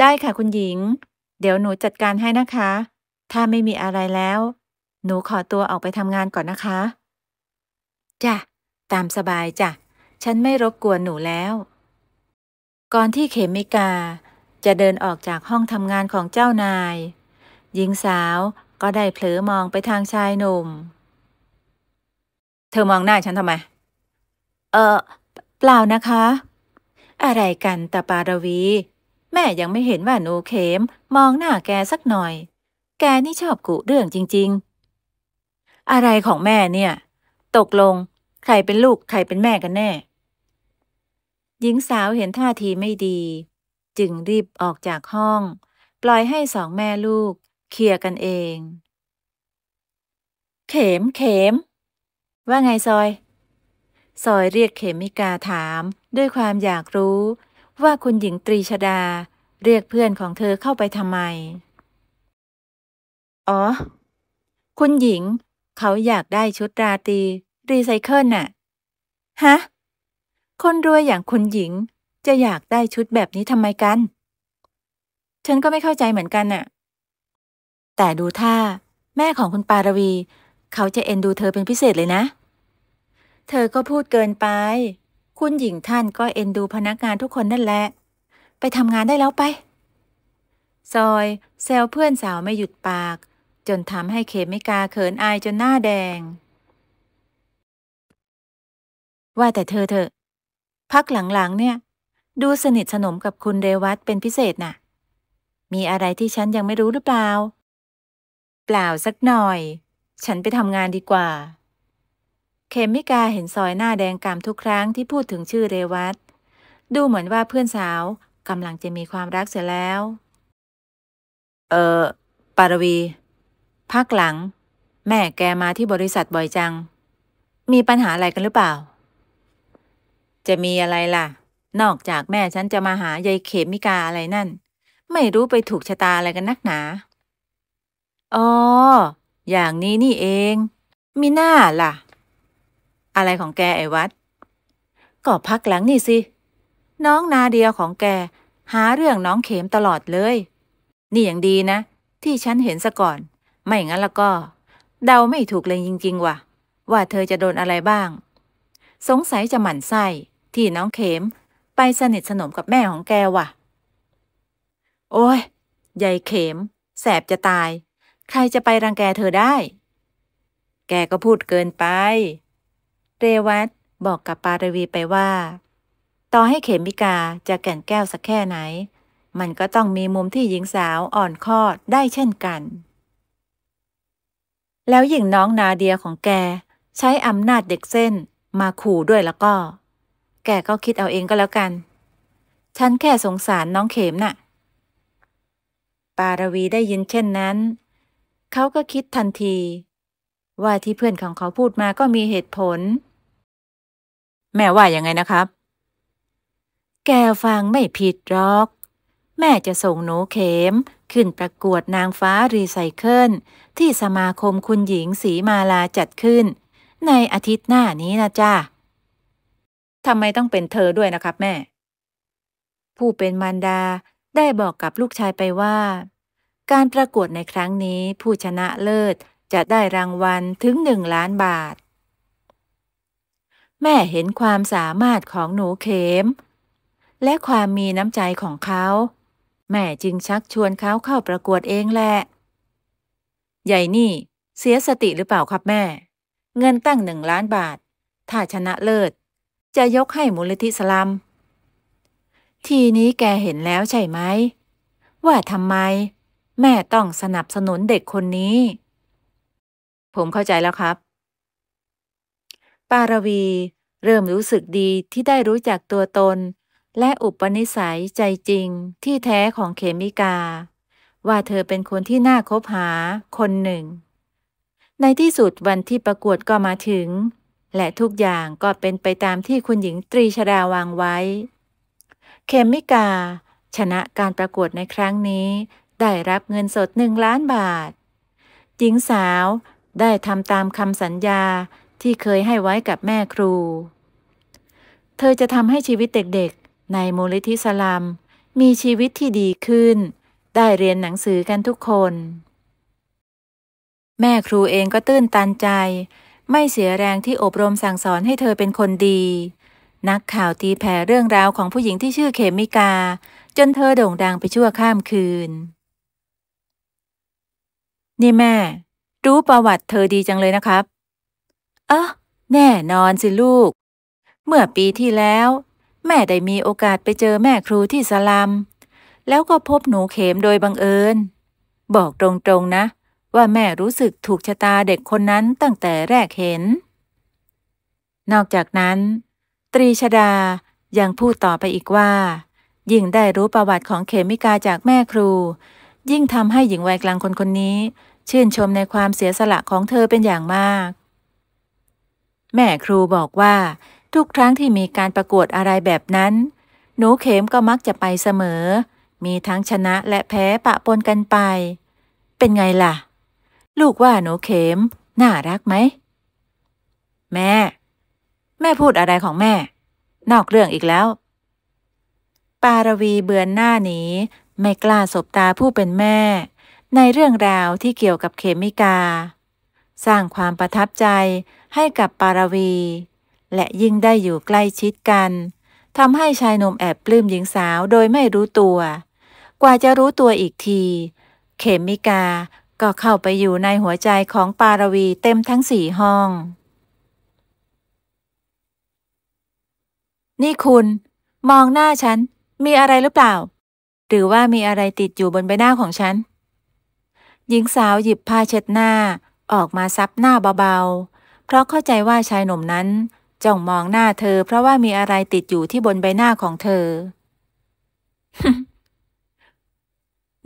ได้ค่ะคุณหญิง เดี๋ยวหนูจัดการให้นะคะ ถ้าไม่มีอะไรแล้ว หนูขอตัวออกไปทำงานก่อนนะคะ จ้ะตามสบายจ้ะ ฉันไม่รบกวนหนูแล้ว ก่อนที่เขมิกา จะเดินออกจากห้องทำงานของเจ้านาย หญิงสาวก็ได้เผลอมองไปทางชายหนุ่ม เธอมองหน้าฉันทำไม เออเปล่านะคะอะไรกันตาปารวี แม่ยังไม่เห็นว่าหนูเขมมองหน้าแกสักหน่อย แกนี่ชอบกุเรื่องจริง ๆ อะไรของแม่เนี่ย ตกลงใครเป็นลูก ใครเป็นแม่กันแน่หญิงสาวเห็นท่าทีไม่ดี จึงรีบออกจากห้อง ปล่อยให้สองแม่ลูกเคลียร์กันเอง เขมเขม ว่าไงซอย ซอยเรียกเขมิกาถามด้วยความอยากรู้ว่าคุณหญิงตรีชดา เรียกเพื่อนของเธอเข้าไปทำไม อ๋อ คุณหญิง เขาอยากได้ชุดราตรีรีไซเคิลน่ะ ฮะ คนรวยอย่างคุณหญิงจะอยากได้ชุดแบบนี้ทำไมกัน ฉันก็ไม่เข้าใจเหมือนกันน่ะ แต่ดูท่าแม่ของคุณปารวี เขาจะเอ็นดูเธอเป็นพิเศษเลยนะ เธอก็พูดเกินไปคุณหญิงท่านก็เอ็นดูพนักงานทุกคนนั่นแหละ ไปทำงานได้แล้วไป ซอยเซลเพื่อนสาวไม่หยุดปาก จนทำให้เขมิกาเขินอายจนหน้าแดง ว่าแต่เธอเถอะ พักหลังๆเนี่ย ดูสนิทสนมกับคุณเรวัตเป็นพิเศษนะ่ะ มีอะไรที่ฉันยังไม่รู้หรือเปล่า เปล่าสักหน่อย ฉันไปทำงานดีกว่าเขมิกาเห็นซอยหน้าแดงกามทุกครั้งที่พูดถึงชื่อเรวัตดูเหมือนว่าเพื่อนสาวกำลังจะมีความรักเสียแล้วเออปารวีพักหลัง แม่แกมาที่บริษัทบ่อยจัง มีปัญหาอะไรกันหรือเปล่า จะมีอะไรล่ะ นอกจากแม่ฉันจะมาหายายเขมิกาอะไรนั่น ไม่รู้ไปถูกชะตาอะไรกันนักหนาอ๋ออย่างนี้นี่เอง มีหน้าล่ะอะไรของแกไอ้วัด ก็พักหลังนี่สิ น้องนาเดียของแกหาเรื่องน้องเข็มตลอดเลย นี่อย่างดีนะ ที่ฉันเห็นซะก่อน ไม่งั้นละก็ เดาไม่ถูกเลยจริงๆ ว่ะ ว่าเธอจะโดนอะไรบ้าง สงสัยจะหมั่นไส้ที่น้องเข็มไปสนิทสนมกับแม่ของแกว่ะ โอ้ยยายเข็มแสบจะตาย ใครจะไปรังแกเธอได้ แกก็พูดเกินไปเรวัตบอกกับปารวีไปว่าต่อให้เขมิกาจะแก่นแก้วสักแค่ไหน มันก็ต้องมีมุมที่หญิงสาวอ่อนข้อได้เช่นกัน แล้วหญิงน้องนาเดียของแกใช้อำนาจเด็กเส้นมาขู่ด้วยแล้วก็ แกก็คิดเอาเองก็แล้วกันฉันแค่สงสารน้องเขมนะ่ะ ปารวีได้ยินเช่นนั้นเขาก็คิดทันที ว่าที่เพื่อนของเขาพูดมาก็มีเหตุผลแม่ว่ายังไงนะครับ แกฟังไม่ผิดหรอก แม่จะส่งหนูเข็มขึ้นประกวดนางฟ้ารีไซเคิล ที่สมาคมคุณหญิงสีมาลาจัดขึ้น ในอาทิตย์หน้านี้นะจ้าทำไมต้องเป็นเธอด้วยนะครับแม่ ผู้เป็นมารดาได้บอกกับลูกชายไปว่า การประกวดในครั้งนี้ผู้ชนะเลิศจะได้รางวัลถึงหนึ่งล้านบาทแม่เห็นความสามารถของหนูเขม และความมีน้ำใจของเขา แม่จึงชักชวนเขาเข้าประกวดเองแหละ ใหญ่นี่เสียสติหรือเปล่าครับแม่ เงินตั้งหนึ่งล้านบาทถ้าชนะเลิศ จะยกให้มูลธิสลัมทีนี้แกเห็นแล้วใช่ไหมว่าทำไม แม่ต้องสนับสนุนเด็กคนนี้ ผมเข้าใจแล้วครับปารวีเริ่มรู้สึกดีที่ได้รู้จักตัวตน และอุปนิสัยใจจริงที่แท้ของเขมิกา ว่าเธอเป็นคนที่น่าคบหาคนหนึ่ง ในที่สุดวันที่ประกวดก็มาถึง และทุกอย่างก็เป็นไปตามที่คุณหญิงตรีชดาวางไว้เขมิกา ชนะการประกวดในครั้งนี้ ได้รับเงินสดหนึ่งล้านบาทหญิงสาวได้ทำตามคำสัญญาที่เคยให้ไว้กับแม่ครู เธอจะทำให้ชีวิตเด็กๆ ในมูลิธิสลามมีชีวิตที่ดีขึ้น ได้เรียนหนังสือกันทุกคน แม่ครูเองก็ตื้นตันใจ ไม่เสียแรงที่อบรมสั่งสอนให้เธอเป็นคนดี นักข่าวตีแผ่เรื่องราวของผู้หญิงที่ชื่อเขมิกา จนเธอโด่งดังไปชั่วข้ามคืน นี่แม่ รู้ประวัติเธอดีจังเลยนะครับออแน่นอนสิลูก เมื่อปีที่แล้ว แม่ได้มีโอกาสไปเจอแม่ครูที่สลัมแล้วก็พบหนูเข็มโดยบังเอิญบอกตรงๆนะ ว่าแม่รู้สึกถูกชะตาเด็กคนนั้นตั้งแต่แรกเห็น นอกจากนั้น ตรีชดายังพูดต่อไปอีกว่า ยิ่งได้รู้ประวัติของเขมิกาจากแม่ครู ยิ่งทำให้หญิงวัยกลางคนคนนี้ ชื่นชมในความเสียสละของเธอเป็นอย่างมากแม่ครูบอกว่าทุกครั้งที่มีการประกวดอะไรแบบนั้น หนูเข็มก็มักจะไปเสมอ มีทั้งชนะและแพ้ปะปนกันไป เป็นไงล่ะ ลูกว่าหนูเข็มน่ารักไหม แม่ แม่พูดอะไรของแม่ นอกเรื่องอีกแล้ว ปารวีเบือนหน้าหนีไม่กล้าสบตาผู้เป็นแม่ ในเรื่องราวที่เกี่ยวกับเขมิกา สร้างความประทับใจให้กับปารวี และยิ่งได้อยู่ใกล้ชิดกันทำให้ชายหนุ่มแอบปลื้มหญิงสาวโดยไม่รู้ตัว กว่าจะรู้ตัวอีกที เขมิกาก็เข้าไปอยู่ในหัวใจของปารวีเต็มทั้งสี่ห้อง นี่คุณมองหน้าฉัน มีอะไรหรือเปล่า หรือว่ามีอะไรติดอยู่บนใบหน้าของฉัน หญิงสาวหยิบผ้าเช็ดหน้าออกมาซับหน้าเบาเพราะเข้าใจว่าชายหนุ่มนั้นจ้องมองหน้าเธอ เพราะว่ามีอะไรติดอยู่ที่บนใบหน้าของเธอ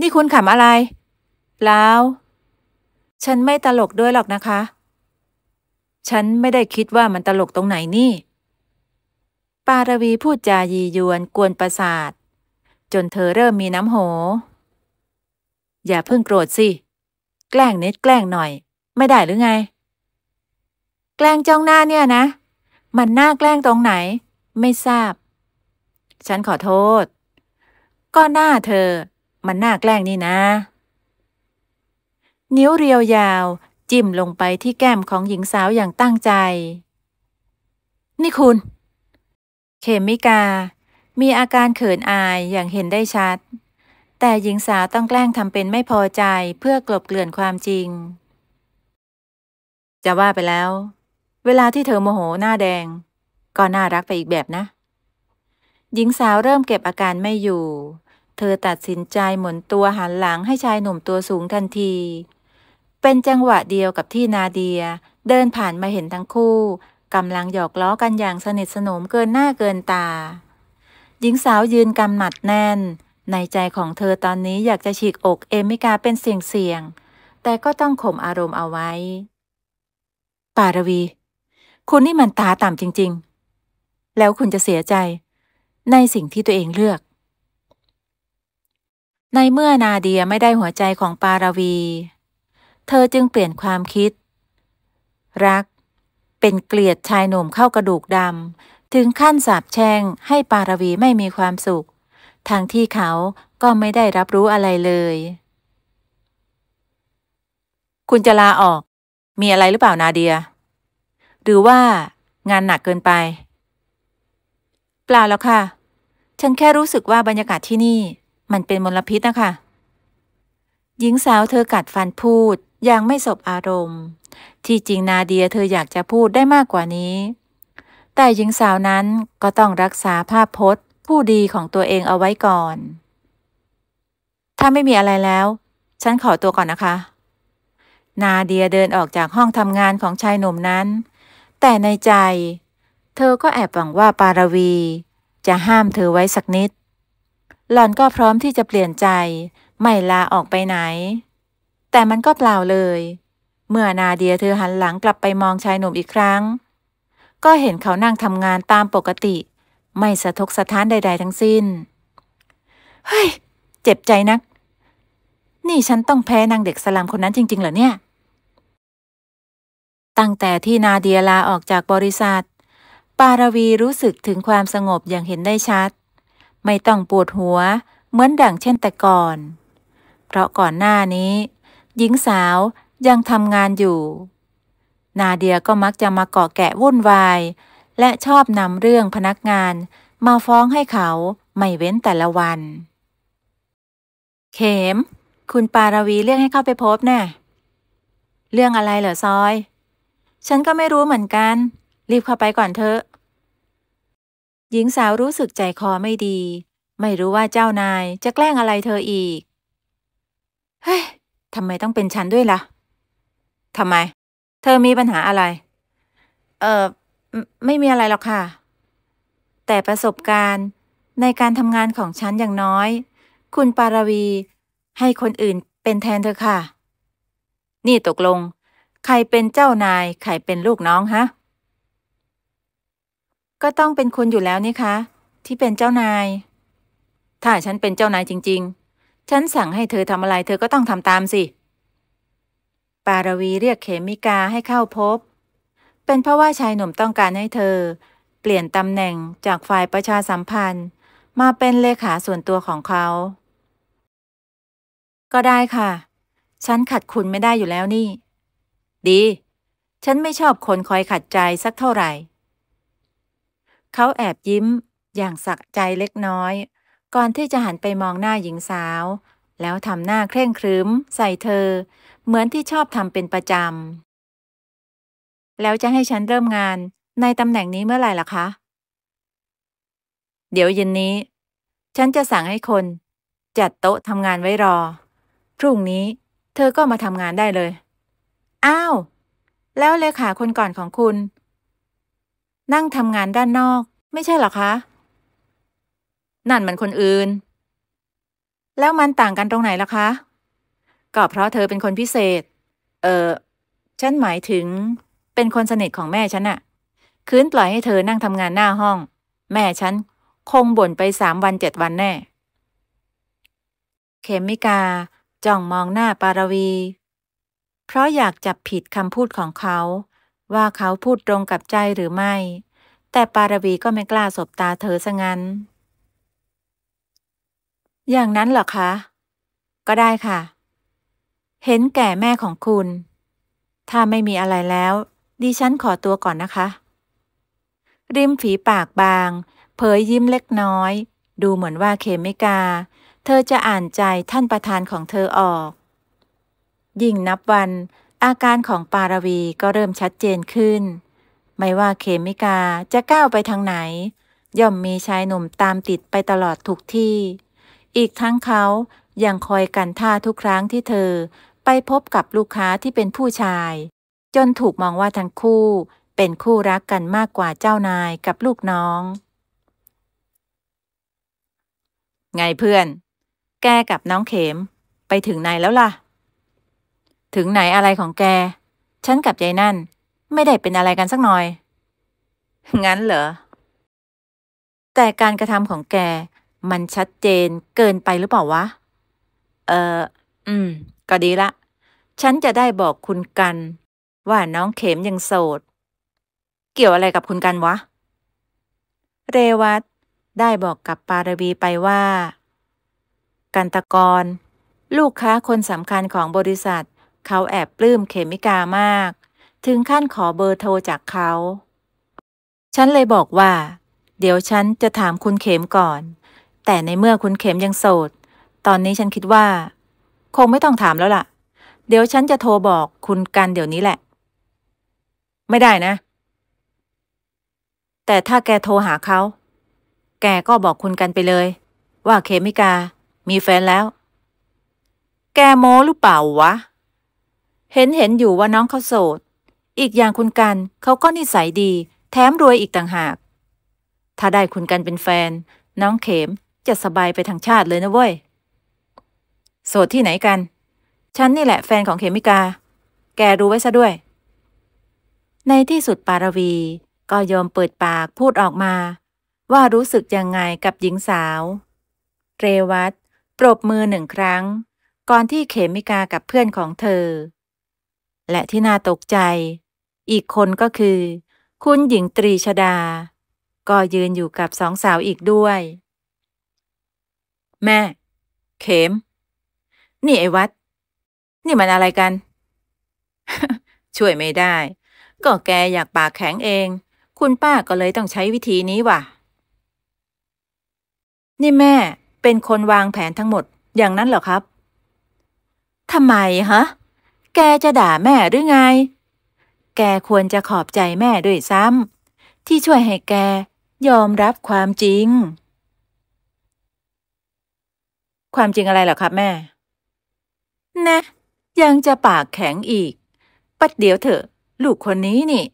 นี่คุณขำอะไร แล้วฉันไม่ตลกด้วยหรอกนะคะ ฉันไม่ได้คิดว่ามันตลกตรงไหนนี่ ปารวีพูดจายียวน กวนประสาท จนเธอเริ่มมีน้ำโห อย่าเพิ่งโกรธสิ แกล้งนิดแกล้งหน่อย ไม่ได้หรือไงแกล้งจ้องหน้าเนี่ยนะ มันน่าแกล้งตรงไหน ไม่ทราบ ฉันขอโทษ ก็หน้าเธอ มันน่าแกล้งนี่นะ นิ้วเรียวยาวจิ้มลงไปที่แก้มของหญิงสาวอย่างตั้งใจ นี่คุณเคมิกา มีอาการเขินอายอย่างเห็นได้ชัด แต่หญิงสาวต้องแกล้งทำเป็นไม่พอใจเพื่อกลบเกลื่อนความจริง จะว่าไปแล้วเวลาที่เธอโมโหหน้าแดง ก็น่ารักไปอีกแบบนะ หญิงสาวเริ่มเก็บอาการไม่อยู่ เธอตัดสินใจหมุนตัวหันหลังให้ชายหนุ่มตัวสูงทันที เป็นจังหวะเดียวกับที่นาเดีย เดินผ่านมาเห็นทั้งคู่กำลังหยอกล้อกันอย่างสนิทสนมเกินหน้าเกินตา หญิงสาวยืนกำหมัดแน่น ในใจของเธอตอนนี้อยากจะฉีกอกเอมิกาเป็นเสียงเสียงแต่ก็ต้องข่มอารมณ์เอาไว้ ปารวีคุณนี่มันตาต่ำจริงๆ แล้วคุณจะเสียใจในสิ่งที่ตัวเองเลือก ในเมื่อนาเดียไม่ได้หัวใจของปาราวี เธอจึงเปลี่ยนความคิด รัก เป็นเกลียดชายหนุ่มเข้ากระดูกดำถึงขั้นสาบแช่งให้ปาราวีไม่มีความสุข ทางที่เขาก็ไม่ได้รับรู้อะไรเลย คุณจะลาออก มีอะไรหรือเปล่า นาเดียหรือว่างานหนักเกินไปเปล่าแล้วค่ะ ฉันแค่รู้สึกว่าบรรยากาศที่นี่มันเป็นมลพิษนะคะหญิงสาวเธอกัดฟันพูดอย่างไม่สบอารมณ์ ที่จริงนาเดียเธออยากจะพูดได้มากกว่านี้ แต่หญิงสาวนั้นก็ต้องรักษาภาพพจน์ผู้ดีของตัวเองเอาไว้ก่อน ถ้าไม่มีอะไรแล้ว ฉันขอตัวก่อนนะคะ นาเดียเดินออกจากห้องทำงานของชายหนุ่มนั้นแต่ในใจ เธอก็แอบหวังว่าปารวี จะห้ามเธอไว้สักนิด หล่อนก็พร้อมที่จะเปลี่ยนใจ ไม่ลาออกไปไหน แต่มันก็เปล่าเลย เมื่อนาเดียเธอหันหลังกลับไปมองชายหนุ่มอีกครั้ง ก็เห็นเขานั่งทำงานตามปกติ ไม่สะทกสะท้านใดๆทั้งสิ้น เฮ้ย เจ็บใจนัก นี่ฉันต้องแพ้นางเด็กสลัมคนนั้นจริงๆเหรอเนี่ยตั้งแต่ที่นาเดียลาออกจากบริษัท ปารวีรู้สึกถึงความสงบอย่างเห็นได้ชัด ไม่ต้องปวดหัวเหมือนดั่งเช่นแต่ก่อน เพราะก่อนหน้านี้ หญิงสาวยังทำงานอยู่ นาเดียก็มักจะมาเกาะแกะวุ่นวาย และชอบนำเรื่องพนักงานมาฟ้องให้เขาไม่เว้นแต่ละวัน เขม คุณปารวีเรียกให้เข้าไปพบนะ่ะเรื่องอะไรเหรอซอยฉันก็ไม่รู้เหมือนกัน รีบเข้าไปก่อนเถอะ หญิงสาวรู้สึกใจคอไม่ดี ไม่รู้ว่าเจ้านายจะแกล้งอะไรเธออีก เฮ้ยทำไมต้องเป็นฉันด้วยละ่ะทำไม เธอมีปัญหาอะไร เออไม่มีอะไรหรอกค่ะ แต่ประสบการณ์ในการทำงานของฉันอย่างน้อย คุณปารวี ให้คนอื่นเป็นแทนเธอค่ะ นี่ตกลงใครเป็นเจ้านาย ใครเป็นลูกน้องฮะ ก็ต้องเป็นคุณอยู่แล้วนี่คะที่เป็นเจ้านาย ถ้าฉันเป็นเจ้านายจริง ๆ ฉันสั่งให้เธอทำอะไรเธอก็ต้องทำตามสิ ปารวีเรียกเขมิกาให้เข้าพบ เป็นเพราะว่าชายหนุ่มต้องการให้เธอ เปลี่ยนตำแหน่งจากฝ่ายประชาสัมพันธ์ มาเป็นเลขาส่วนตัวของเขา ก็ได้ค่ะ ฉันขัดคุณไม่ได้อยู่แล้วนี่ดี ฉันไม่ชอบคน คอยขัดใจสักเท่าไหร่ เขาแอบยิ้มอย่างสักใจเล็กน้อย ก่อนที่จะหันไปมองหน้าหญิงสาว แล้วทำหน้าเคร่งครึมใส่เธอ เหมือนที่ชอบทำเป็นประจำแล้วจะให้ฉันเริ่มงานในตำแหน่งนี้เมื่อไหร่ล่ะคะ เดี๋ยวเย็นนี้ ฉันจะสั่งให้คน จัดโต๊ะทำงานไว้รอพรุ่งนี้เธอก็มาทำงานได้เลยอ้าว แล้วเลขาคนก่อนของคุณ นั่งทำงานด้านนอกไม่ใช่หรอคะ นั่นมันคนอื่น แล้วมันต่างกันตรงไหนล่ะคะก็เพราะเธอเป็นคนพิเศษ เออฉันหมายถึงเป็นคนสนิทของแม่ฉันอะคืนปล่อยให้เธอนั่งทำงานหน้าห้อง แม่ฉันคงบ่นไปสามวันเจ็ดวันแน่ เขมิกาจ้องมองหน้าปารวีเพราะอยากจับผิดคำพูดของเขา ว่าเขาพูดตรงกับใจหรือไม่ แต่ปารวีก็ไม่กล้าสบตาเธอซะงั้น อย่างนั้นเหรอคะ ก็ได้ค่ะ เห็นแก่แม่ของคุณ ถ้าไม่มีอะไรแล้วดิฉันขอตัวก่อนนะคะ ริมฝีปากบางเผยยิ้มเล็กน้อย ดูเหมือนว่าเคมิกา เธอจะอ่านใจท่านประธานของเธอออกยิ่งนับวันอาการของปารวีก็เริ่มชัดเจนขึ้น ไม่ว่าเขมิกาจะก้าวไปทางไหน ย่อมมีชายหนุ่มตามติดไปตลอดทุกที่ อีกทั้งเขายังคอยกันท่าทุกครั้งที่เธอไปพบกับลูกค้าที่เป็นผู้ชาย จนถูกมองว่าทั้งคู่เป็นคู่รักกันมากกว่าเจ้านายกับลูกน้อง ไงเพื่อน แกกับน้องเขมไปถึงไหนแล้วล่ะถึงไหนอะไรของแก ฉันกับยายนั่น ไม่ได้เป็นอะไรกันสักหน่อย งั้นเหรอ แต่การกระทำของแกมันชัดเจนเกินไปหรือเปล่าวะ เอออืม ก็ดีละ ฉันจะได้บอกคุณกัน ว่าน้องเข็มยังโสด เกี่ยวอะไรกับคุณกันวะ เรวัตได้บอกกับปารวีไปว่ากันตกร ลูกค้าคนสำคัญของบริษัทเขาแอบปลื้มเขมิกามาก ถึงขั้นขอเบอร์โทรจากเขา ฉันเลยบอกว่า เดี๋ยวฉันจะถามคุณเขมก่อน แต่ในเมื่อคุณเขมยังโสด ตอนนี้ฉันคิดว่า คงไม่ต้องถามแล้วล่ะ เดี๋ยวฉันจะโทรบอกคุณกันเดี๋ยวนี้แหละ ไม่ได้นะ แต่ถ้าแกโทรหาเขา แกก็บอกคุณกันไปเลย ว่าเคมิกา มีแฟนแล้ว แกโม้หรือเปล่าวะเห็นเห็นอยู่ว่าน้องเขาโสด อีกอย่างคุณกันเขาก็นิสัยดี แถมรวยอีกต่างหาก ถ้าได้คุณกันเป็นแฟน น้องเขมจะสบายไปทางชาติเลยนะเว้ย โสดที่ไหนกัน ฉันนี่แหละแฟนของเขมิกา แกรู้ไว้ซะด้วย ในที่สุดปารวี ก็ยอมเปิดปากพูดออกมา ว่ารู้สึกยังไงกับหญิงสาว เรวัตปรบมือหนึ่งครั้ง ก่อนที่เขมิกากับเพื่อนของเธอและที่น่าตกใจ อีกคนก็คือ คุณหญิงตรีชดา ก็ยืนอยู่กับสองสาวอีกด้วย แม่ เขมนี่ไอ้วัด นี่มันอะไรกัน ช่วยไม่ได้ ก็แกอยากปากแข็งเอง คุณป้าก็เลยต้องใช้วิธีนี้ว่ะ นี่แม่เป็นคนวางแผนทั้งหมดอย่างนั้นเหรอครับทำไมฮะแกจะด่าแม่หรือไง แกควรจะขอบใจแม่ด้วยซ้ำที่ช่วยให้แกยอมรับความจริง ความจริงอะไรหรอครับแม่ นะ ยังจะปากแข็งอีก ปัดเดี๋ยวเถอะลูกคนนี้นี่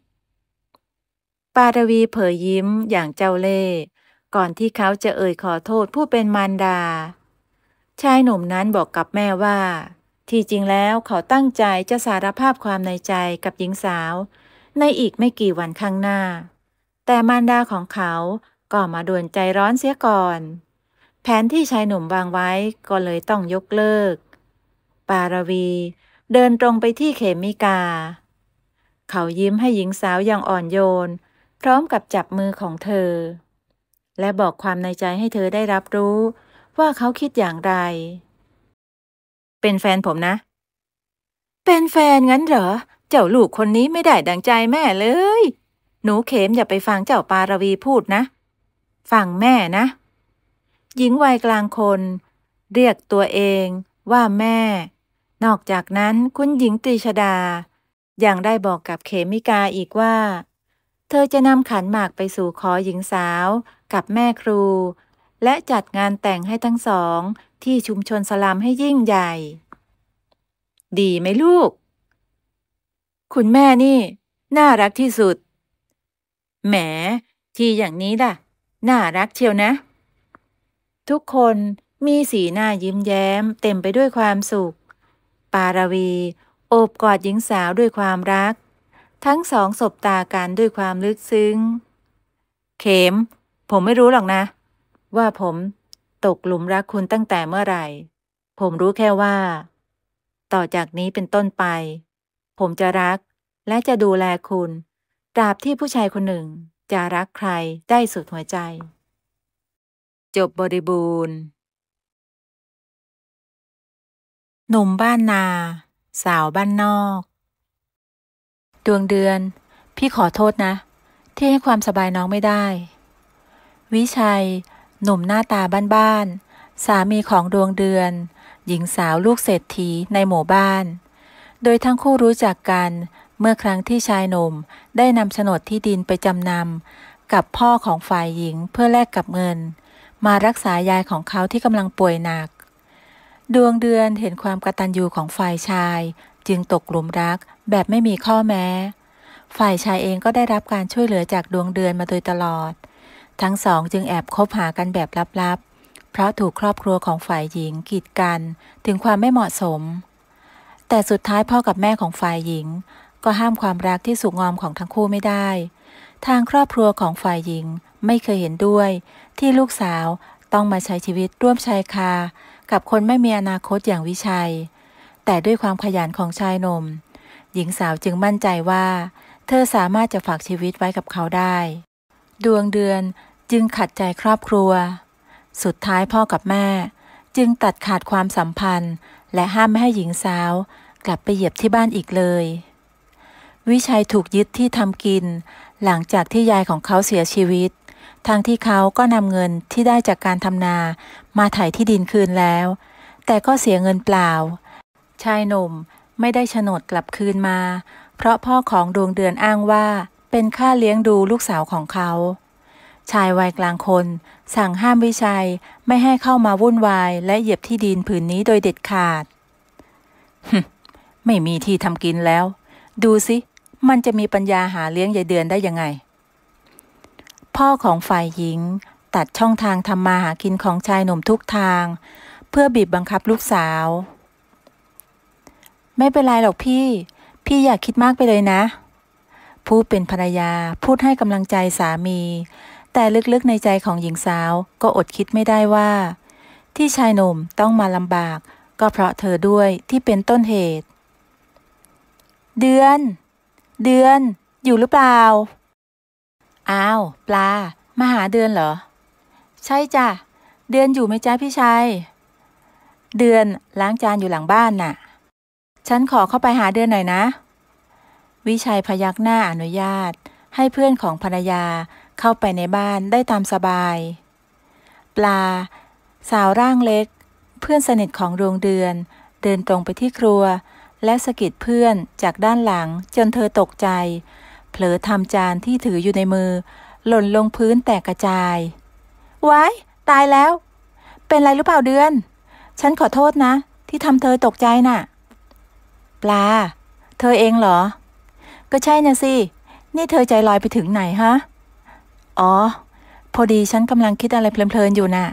ปารวีเผยยิ้มอย่างเจ้าเล่ห์ก่อนที่เขาจะเอ่ยขอโทษผู้เป็นมารดาชายหนุ่มนั้นบอกกับแม่ว่าที่จริงแล้วเขาตั้งใจจะสารภาพความในใจกับหญิงสาวในอีกไม่กี่วันข้างหน้า แต่มารดาของเขาก็มาด่วนใจร้อนเสียก่อน แผนที่ชายหนุ่มวางไว้ก็เลยต้องยกเลิก ปารวี เดินตรงไปที่เขมิกา เขายิ้มให้หญิงสาวอย่างอ่อนโยน พร้อมกับจับมือของเธอ และบอกความในใจให้เธอได้รับรู้ ว่าเขาคิดอย่างไรเป็นแฟนผมนะ เป็นแฟนงั้นเหรอ เจ้าลูกคนนี้ไม่ได้ดังใจแม่เลย หนูเข็มอย่าไปฟังเจ้าปารวีพูดนะ ฟังแม่นะ หญิงวัยกลางคน เรียกตัวเองว่าแม่ นอกจากนั้นคุณหญิงตรีชดายังได้บอกกับเขมิกาอีกว่า เธอจะนำขันหมากไปสู่ขอหญิงสาวกับแม่ครู และจัดงานแต่งให้ทั้งสองที่ชุมชนสลัมให้ยิ่งใหญ่ ดีไหมลูก คุณแม่นี่ น่ารักที่สุด แหม ที่อย่างนี้ล่ะ น่ารักเชียวนะ ทุกคนมีสีหน้ายิ้มแย้ม เต็มไปด้วยความสุข ปารวี โอบกอดหญิงสาวด้วยความรัก ทั้งสองสบตากันด้วยความลึกซึ้ง เขม ผมไม่รู้หรอกนะ ว่าผมตกหลุมรักคุณตั้งแต่เมื่อไหร่ ผมรู้แค่ว่า ต่อจากนี้เป็นต้นไป ผมจะรักและจะดูแลคุณตราบที่ผู้ชายคนหนึ่งจะรักใครได้สุดหัวใจ จบบริบูรณ์ หนุ่มบ้านนา สาวบ้านนอก ดวงเดือน พี่ขอโทษนะ ที่ให้ความสบายน้องไม่ได้ วิชัยหนุ่มหน้าตาบ้านๆ สามีของดวงเดือน หญิงสาวลูกเศรษฐีในหมู่บ้าน โดยทั้งคู่รู้จักกัน เมื่อครั้งที่ชายหนุ่มได้นำโฉนดที่ดินไปจำนำกับพ่อของฝ่ายหญิงเพื่อแลกกับเงิน มารักษายายของเขาที่กำลังป่วยหนัก ดวงเดือนเห็นความกระตันยูของฝ่ายชาย จึงตกหลุมรักแบบไม่มีข้อแม้ ฝ่ายชายเองก็ได้รับการช่วยเหลือจากดวงเดือนมาโดยตลอดทั้งสองจึงแอบคบหากันแบบ ลับๆ เพราะถูกครอบครัวของฝ่ายหญิง กีดกันถึงความไม่เหมาะสม แต่สุดท้ายพ่อกับแม่ของฝ่ายหญิง ก็ห้ามความ รัก ที่ สุกงอมของทั้งคู่ไม่ได้ ทางครอบครัวของฝ่ายหญิงไม่เคยเห็นด้วยที่ลูกสาวต้องมาใช้ชีวิตร่วมชายคา กับคนไม่มีอนาคตอย่างวิชัย แต่ด้วยความขยันของชายหนุ่มหญิงสาวจึงมั่นใจว่า เธอสามารถจะฝากชีวิตไว้กับเขาได้ ดวงเดือนจึงขัดใจครอบครัว สุดท้ายพ่อกับแม่ จึงตัดขาดความสัมพันธ์และห้ามไม่ให้หญิงสาว กลับไปเหยียบที่บ้านอีกเลย วิชัยถูกยึดที่ทำกินหลังจากที่ยายของเขาเสียชีวิต ทางที่เขาก็นำเงินที่ได้จากการทำนามาไถ่ที่ดินคืนแล้ว แต่ก็เสียเงินเปล่า ชายหนุ่มไม่ได้โฉนดกลับคืนมา เพราะพ่อของดวงเดือนอ้างว่าเป็นค่าเลี้ยงดูลูกสาวของเขาชายวัยกลางคน สั่งห้ามวิชัย ไม่ให้เข้ามาวุ่นวายและเหยียบที่ดินผืนนี้โดยเด็ดขาดไม่มีที่ทำกินแล้ว ดูสิมันจะมีปัญญาหาเลี้ยงยายเดือนได้ยังไง พ่อของฝ่ายหญิงตัดช่องทางทำมาหากินของชายหนุ่มทุกทาง เพื่อบีบบังคับลูกสาว ไม่เป็นไรหรอกพี่ พี่อย่าคิดมากไปเลยนะ ผู้เป็นภรรยาพูดให้กำลังใจสามีแต่ลึกๆในใจของหญิงสาว ก็อดคิดไม่ได้ว่า ที่ชายหนุ่มต้องมาลำบาก ก็เพราะเธอด้วยที่เป็นต้นเหตุ เดือน เดือน อยู่หรือเปล่าอ้าว ปลา มาหาเดือนเหรอ ใช่จ้ะเดือนอยู่ไหมจ้าพี่ชายเดือนล้างจานอยู่หลังบ้านน่ะ ฉันขอเข้าไปหาเดือนหน่อยนะ วิชัยพยักหน้าอนุญาต ให้เพื่อนของภรรยาเข้าไปในบ้านได้ตามสบาย ปลา สาวร่างเล็ก เพื่อนสนิทของดวงเดือน เดินตรงไปที่ครัว และสะกิดเพื่อนจากด้านหลังจนเธอตกใจ เผลอทำจานที่ถืออยู่ในมือหล่นลงพื้นแตกกระจายไว้ตายแล้ว เป็นไรหรือเปล่าเดือน ฉันขอโทษนะ ที่ทำเธอตกใจนะ่ะปลา เธอเองเหรอ ก็ใช่นะสิ นี่เธอใจลอยไปถึงไหนฮะอ๋อพอดี ฉันกำลังคิดอะไรเพลินๆอยู่นะ่ะ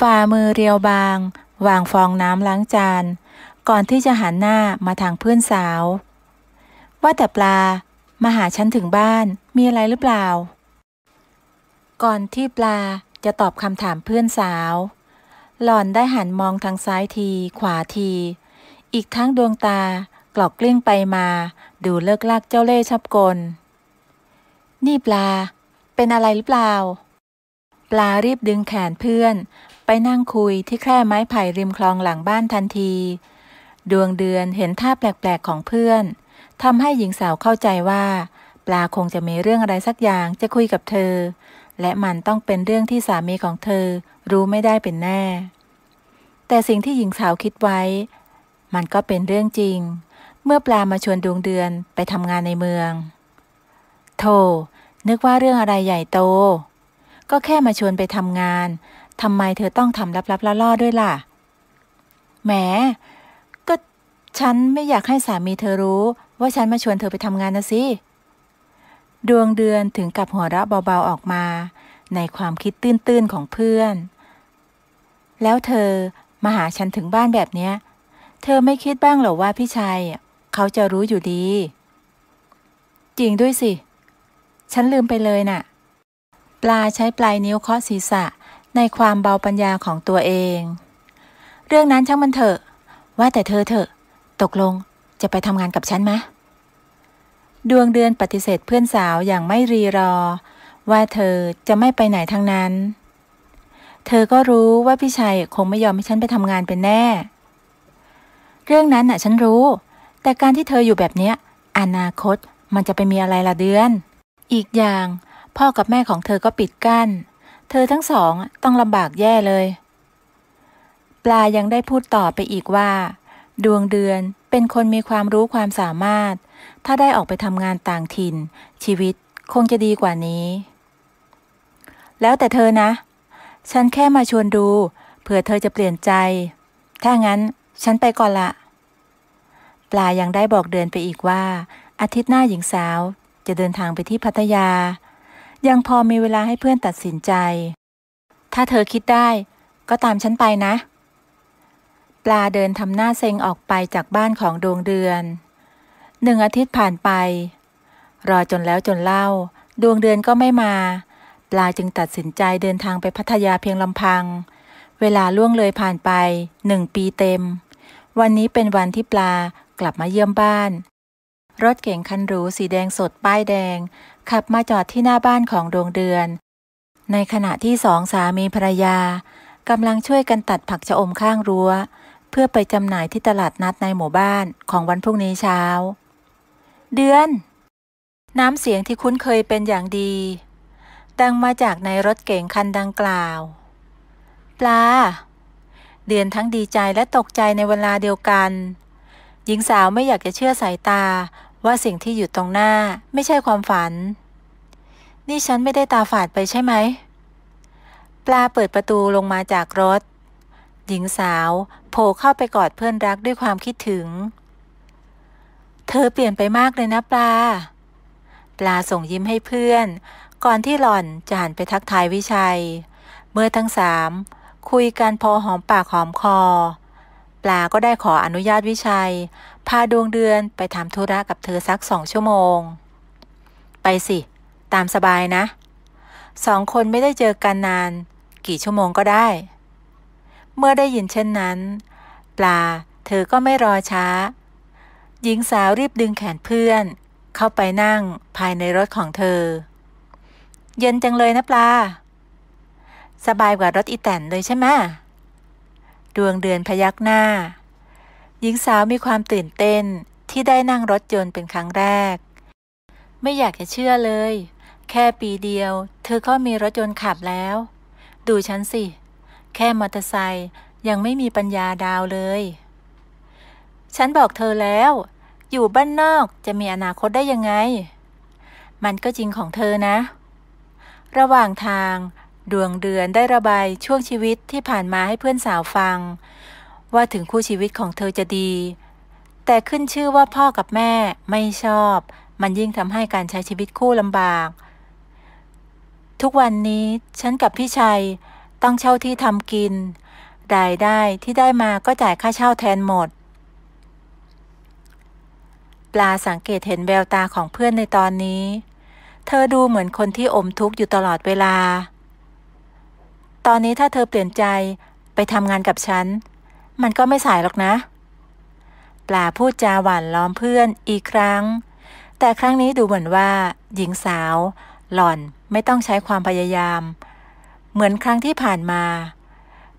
ฝ่ามือเรียวบางวางฟองน้ำล้างจานก่อนที่จะหันหน้ามาทางเพื่อนสาว ว่าแต่ปลามาหาฉันถึงบ้านมีอะไรหรือเปล่า ก่อนที่ปลาจะตอบคำถามเพื่อนสาว หล่อนได้หันมองทางซ้ายที ขวาที อีกทั้งดวงตากลอกกลิ้งไปมา ดูเลิกลากเจ้าเล่ชับกลนี่ปลาเป็นอะไรหรือเปล่า ปลารีบดึงแขนเพื่อน ไปนั่งคุยที่แคร่ไม้ไผ่ริมคลองหลังบ้านทันที ดวงเดือนเห็นท่าแปลกๆของเพื่อนทำให้หญิงสาวเข้าใจว่า ปลาคงจะมีเรื่องอะไรสักอย่างจะคุยกับเธอ และมันต้องเป็นเรื่องที่สามีของเธอรู้ไม่ได้เป็นแน่ แต่สิ่งที่หญิงสาวคิดไว้ มันก็เป็นเรื่องจริง เมื่อปลามาชวนดวงเดือนไปทำงานในเมืองโธนึกว่าเรื่องอะไรใหญ่โต ก็แค่มาชวนไปทำงานทำไมเธอต้องทำลับๆล่อๆด้วยล่ะแหมก็ฉันไม่อยากให้สามีเธอรู้ว่าฉันมาชวนเธอไปทำงานนะสิดวงเดือนถึงกับหัวเราะเบาๆออกมา ในความคิดตื้นๆของเพื่อน แล้วเธอมาหาฉันถึงบ้านแบบเนี้ย เธอไม่คิดบ้างหรอว่าพี่ชัย เขาจะรู้อยู่ดี จริงด้วยสิเฉันลืมไปเลยนะ่ะปลาใช้ปลายนิ้วเคาะศีรษะในความเบาปัญญาของตัวเอง เรื่องนั้นช่างมันเถอะว่าแต่เธอเถอะตกลงจะไปทำงานกับฉันไหมดวงเดือนปฏิเสธเพื่อนสาวอย่างไม่รีรอ ว่าเธอจะไม่ไปไหนทั้งนั้น เธอก็รู้ว่าพี่ชัยคงไม่ยอมให้ฉันไปทำงานเป็นแน่ เรื่องนั้นน่ะ ฉันรู้ แต่การที่เธออยู่แบบเนี้ยอนาคตมันจะไปมีอะไรละเดือนอีกอย่างพ่อกับแม่ของเธอก็ปิดกั้น เธอทั้งสองต้องลำบากแย่เลย ปลายังได้พูดต่อไปอีกว่า ดวงเดือนเป็นคนมีความรู้ความสามารถ ถ้าได้ออกไปทำงานต่างถิ่น ชีวิตคงจะดีกว่านี้ แล้วแต่เธอนะ ฉันแค่มาชวนดูเผื่อเธอจะเปลี่ยนใจ ถ้างั้นฉันไปก่อนละ ปลายังได้บอกเดือนไปอีกว่า อาทิตย์หน้าหญิงสาวจะเดินทางไปที่พัทยา ยังพอมีเวลาให้เพื่อนตัดสินใจ ถ้าเธอคิดได้ก็ตามฉันไปนะ ปลาเดินทำหน้าเซ็งออกไปจากบ้านของดวงเดือนหนึ่งอาทิตย์ผ่านไป รอจนแล้วจนเล่า ดวงเดือนก็ไม่มา ปลาจึงตัดสินใจเดินทางไปพัทยาเพียงลำพัง เวลาล่วงเลยผ่านไปหนึ่งปีเต็ม วันนี้เป็นวันที่ปลากลับมาเยี่ยมบ้านรถเก๋งคันหรู สีแดงสด ป้ายแดง ขับมาจอดที่หน้าบ้านของดวงเดือน ในขณะที่สองสามีภรรยากำลังช่วยกันตัดผักชะอมข้างรั้ว เพื่อไปจำหน่ายที่ตลาดนัดในหมู่บ้านของวันพรุ่งนี้เช้า เดือน น้ำเสียงที่คุ้นเคยเป็นอย่างดีดังมาจากในรถเก๋งคันดังกล่าว ปลา เดือนทั้งดีใจและตกใจในเวลาเดียวกัน หญิงสาวไม่อยากจะเชื่อสายตาว่าสิ่งที่อยู่ตรงหน้าไม่ใช่ความฝัน นี่ฉันไม่ได้ตาฝาดไปใช่ไหม ปลาเปิดประตูลงมาจากรถ หญิงสาวโผล่เข้าไปกอดเพื่อนรักด้วยความคิดถึง เธอเปลี่ยนไปมากเลยนะปลา ปลาส่งยิ้มให้เพื่อน ก่อนที่หล่อนจะหันไปทักทายวิชัย เมื่อทั้งสามคุยกันพอหอมปากหอมคอ ปลาก็ได้ขออนุญาตวิชัยพาดวงเดือนไปทำธุระกับเธอสักสองชั่วโมง ไปสิ ตามสบายนะ สองคนไม่ได้เจอกันนาน กี่ชั่วโมงก็ได้ เมื่อได้ยินเช่นนั้น ปลา เธอก็ไม่รอช้า หญิงสาวรีบดึงแขนเพื่อน เข้าไปนั่งภายในรถของเธอ เย็นจังเลยนะปลา สบายกว่ารถอีแตนเลยใช่ไหม ดวงเดือนพยักหน้าหญิงสาวมีความตื่นเต้นที่ได้นั่งรถยนต์เป็นครั้งแรก ไม่อยากจะเชื่อเลย แค่ปีเดียว เธอก็มีรถยนต์ขับแล้ว ดูฉันสิ แค่มอเตอร์ไซค์ยังไม่มีปัญญาดาวเลย ฉันบอกเธอแล้ว อยู่บ้านนอกจะมีอนาคตได้ยังไง มันก็จริงของเธอนะ ระหว่างทางดวงเดือนได้ระบาย ช่วงชีวิตที่ผ่านมาให้เพื่อนสาวฟังว่าถึงคู่ชีวิตของเธอจะดี แต่ขึ้นชื่อว่าพ่อกับแม่ไม่ชอบ มันยิ่งทำให้การใช้ชีวิตคู่ลำบาก ทุกวันนี้ ฉันกับพี่ชัย ต้องเช่าที่ทำกิน รายได้ที่ได้มาก็จ่ายค่าเช่าแทนหมด ปลาสังเกตเห็นแววตาของเพื่อนในตอนนี้ เธอดูเหมือนคนที่อมทุกข์อยู่ตลอดเวลา ตอนนี้ถ้าเธอเปลี่ยนใจไปทำงานกับฉันมันก็ไม่สายหรอกนะ ปลาพูดจาหวานล้อมเพื่อนอีกครั้ง แต่ครั้งนี้ดูเหมือนว่า หญิงสาว หล่อนไม่ต้องใช้ความพยายาม เหมือนครั้งที่ผ่านมา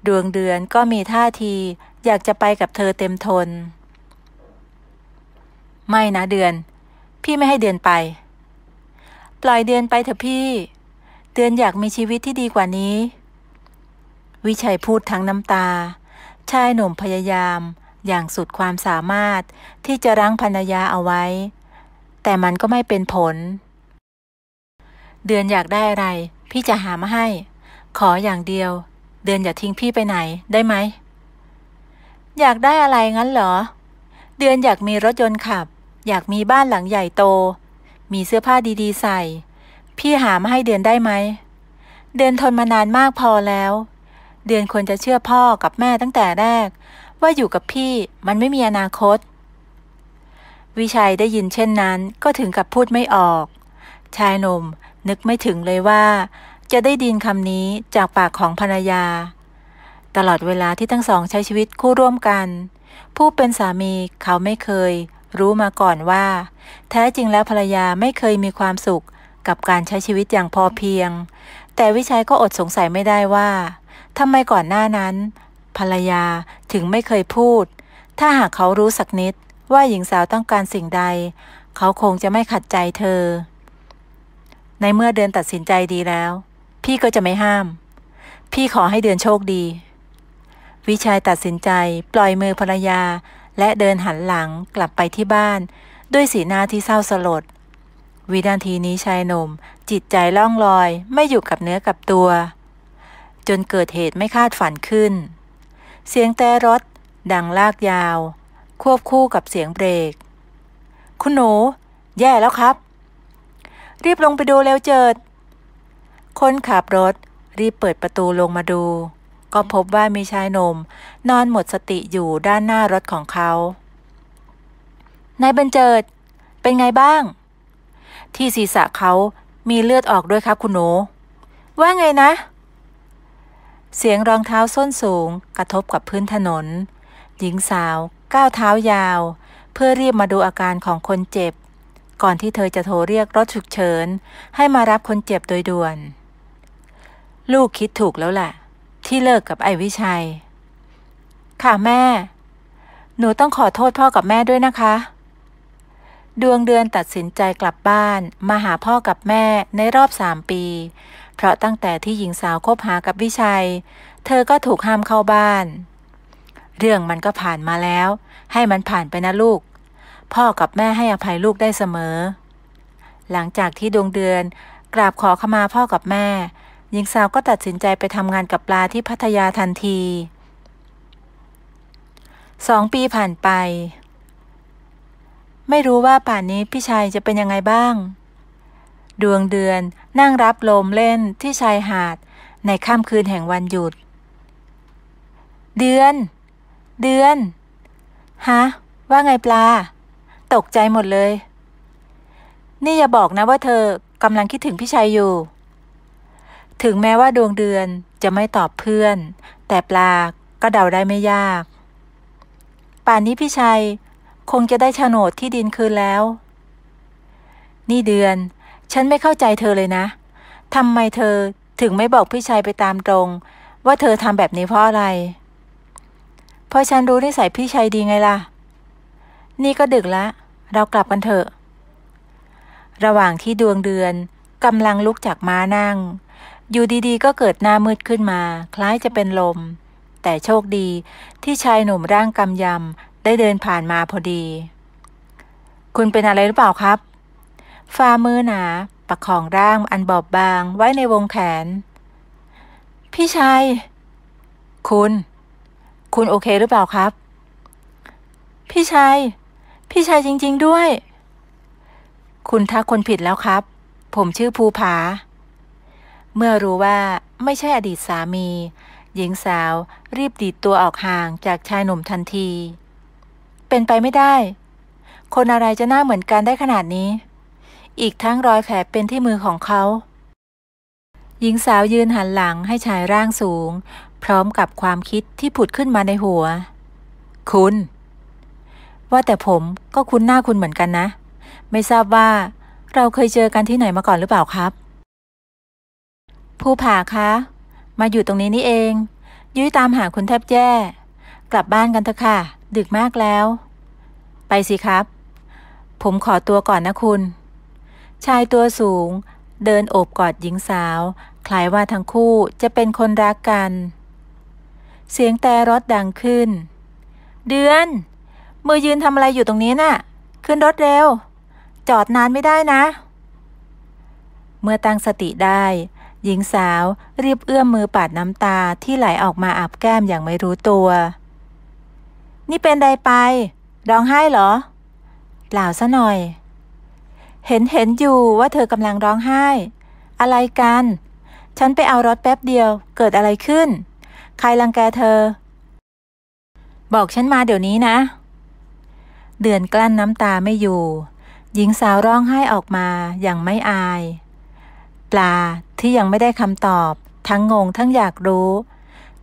ดวงเดือนก็มีท่าที อยากจะไปกับเธอเต็มทน ไม่นะเดือน พี่ไม่ให้เดือนไป ปล่อยเดือนไปเถอะพี่เดือนอยากมีชีวิตที่ดีกว่านี้ วิชัยพูดทั้งน้ำตาชายหนุ่มพยายามอย่างสุดความสามารถที่จะรั้งภรรยาเอาไว้ แต่มันก็ไม่เป็นผล เดือนอยากได้อะไร พี่จะหามาให้ ขออย่างเดียว เดือนอย่าทิ้งพี่ไปไหนได้ไหมอยากได้อะไรงั้นเหรอ เดือนอยากมีรถยนต์ขับ อยากมีบ้านหลังใหญ่โต มีเสื้อผ้าดี ๆ ใส่ พี่หามาให้เดือนได้ไหมเดือนทนมานานมากพอแล้วเดือนควรจะเชื่อพ่อกับแม่ตั้งแต่แรก ว่าอยู่กับพี่มันไม่มีอนาคต วิชัยได้ยินเช่นนั้นก็ถึงกับพูดไม่ออก ชายหนุ่มนึกไม่ถึงเลยว่า จะได้ดินคำนี้จากปากของภรรยา ตลอดเวลาที่ทั้งสองใช้ชีวิตคู่ร่วมกัน ผู้เป็นสามีเขาไม่เคยรู้มาก่อนว่า แท้จริงแล้วภรรยาไม่เคยมีความสุขกับการใช้ชีวิตอย่างพอเพียง แต่วิชัยก็อดสงสัยไม่ได้ว่าทำไมก่อนหน้านั้น ภรรยาถึงไม่เคยพูด ถ้าหากเขารู้สักนิดว่าหญิงสาวต้องการสิ่งใด เขาคงจะไม่ขัดใจเธอ ในเมื่อเดือนตัดสินใจดีแล้ว พี่ก็จะไม่ห้าม พี่ขอให้เดือนโชคดี วิชัยตัดสินใจปล่อยมือภรรยา และเดินหันหลังกลับไปที่บ้าน ด้วยสีหน้าที่เศร้าสลดวินาทีนี้ชายหนุ่ม จิตใจล่องลอย ไม่อยู่กับเนื้อกับตัวจนเกิดเหตุไม่คาดฝันขึ้น เสียงแต่รถ ดังลากยาว ควบคู่กับเสียงเบรก คุณหนู แย่แล้วครับ รีบลงไปดูแล้วเจิดคนขับรถรีบเปิดประตูลงมาดู ก็พบว่ามีชายหนุ่มนอนหมดสติอยู่ด้านหน้ารถของเขา นายบรรเจิดเป็นไงบ้าง ที่ศีรษะเขามีเลือดออกด้วยครับคุณหนู ว่าไงนะเสียงรองเท้าส้นสูง กระทบกับพื้นถนน หญิงสาว ก้าวเท้ายาว เพื่อรีบมาดูอาการของคนเจ็บ ก่อนที่เธอจะโทรเรียกรถฉุกเฉิน ให้มารับคนเจ็บโดยด่วน ลูกคิดถูกแล้วแหละ ที่เลิกกับไอวิชัย ค่ะแม่ หนูต้องขอโทษพ่อกับแม่ด้วยนะคะ ดวงเดือนตัดสินใจกลับบ้านมาหาพ่อกับแม่ในรอบสามปีเพราะตั้งแต่ที่หญิงสาวคบหากับวิชัย เธอก็ถูกห้ามเข้าบ้าน เรื่องมันก็ผ่านมาแล้ว ให้มันผ่านไปนะลูก พ่อกับแม่ให้อภัยลูกได้เสมอ หลังจากที่ดวงเดือนกราบขอขมาพ่อกับแม่ หญิงสาวก็ตัดสินใจไปทำงานกับปลาที่พัทยาทันทีสองปีผ่านไป ไม่รู้ว่าป่านนี้พี่ชายจะเป็นยังไงบ้างดวงเดือนนั่งรับลมเล่นที่ชายหาด ในค่ำคืนแห่งวันหยุด เดือน เดือนฮะว่าไงปลา ตกใจหมดเลย นี่อย่าบอกนะว่าเธอกำลังคิดถึงพี่ชายอยู่ ถึงแม้ว่าดวงเดือนจะไม่ตอบเพื่อน แต่ปลาก็เดาได้ไม่ยาก ป่านนี้พี่ชัย คงจะได้โฉนดที่ดินคืนแล้ว นี่เดือนฉันไม่เข้าใจเธอเลยนะ ทำไมเธอถึงไม่บอกพี่ชายไปตามตรง ว่าเธอทำแบบนี้เพราะอะไร เพราะฉันรู้นิสัยพี่ชายดีไงล่ะ นี่ก็ดึกละเรากลับกันเถอะ ระหว่างที่ดวงเดือนกำลังลุกจากม้านั่ง อยู่ดีๆก็เกิดหน้ามืดขึ้นมา คล้ายจะเป็นลม แต่โชคดีที่ชายหนุ่มร่างกำยำ ได้เดินผ่านมาพอดี คุณเป็นอะไรหรือเปล่าครับฝ่ามือหนา ประคองร่าง อันบอบบาง ไว้ในวงแขน พี่ชายคุณ คุณโอเคหรือเปล่าครับ พี่ชายพี่ชายจริง ๆ ด้วย คุณทักคนผิดแล้วครับ ผมชื่อภูผา เมื่อรู้ว่าไม่ใช่อดีตสามี หญิงสาว รีบดีดตัวออกห่างจากชายหนุ่มทันที เป็นไปไม่ได้ คนอะไรจะหน้าเหมือนกันได้ขนาดนี้อีกทั้งรอยแผลเป็นที่มือของเขา หญิงสาวยืนหันหลังให้ชายร่างสูง พร้อมกับความคิดที่ผุดขึ้นมาในหัว คุณ ว่าแต่ผมก็คุ้นหน้าคุณเหมือนกันนะ ไม่ทราบว่าเราเคยเจอกันที่ไหนมาก่อนหรือเปล่าครับ ผู้ผ่าคะ มาอยู่ตรงนี้นี่เองยุ้ยตามหาคุณแทบแย่ กลับบ้านกันเถอะค่ะ ดึกมากแล้ว ไปสิครับ ผมขอตัวก่อนนะคุณชายตัวสูง เดินโอบกอดหญิงสาว คล้ายว่าทั้งคู่จะเป็นคนรักกัน เสียงแต่รถดังขึ้น เดือน มือยืนทำอะไรอยู่ตรงนี้นะ่ะ ขึ้นรถเร็ว จอดนานไม่ได้นะ เมื่อตั้งสติได้ หญิงสาวรีบเอื้อมมือปาดน้ำตาที่ไหลออกมาอาบแก้มอย่างไม่รู้ตัว นี่เป็นใดไปร้องไห้เหรอเปล่าซะหน่อยเห็นเห็นอยู่ว่าเธอกำลังร้องไห้ อะไรกัน ฉันไปเอารถแป๊บเดียวเกิดอะไรขึ้น ใครรังแกเธอ บอกฉันมาเดี๋ยวนี้นะ เดือนกลั้นน้ำตาไม่อยู่ หญิงสาวร้องไห้ออกมาอย่างไม่อาย ปลาที่ยังไม่ได้คำตอบทั้งงงทั้งอยากรู้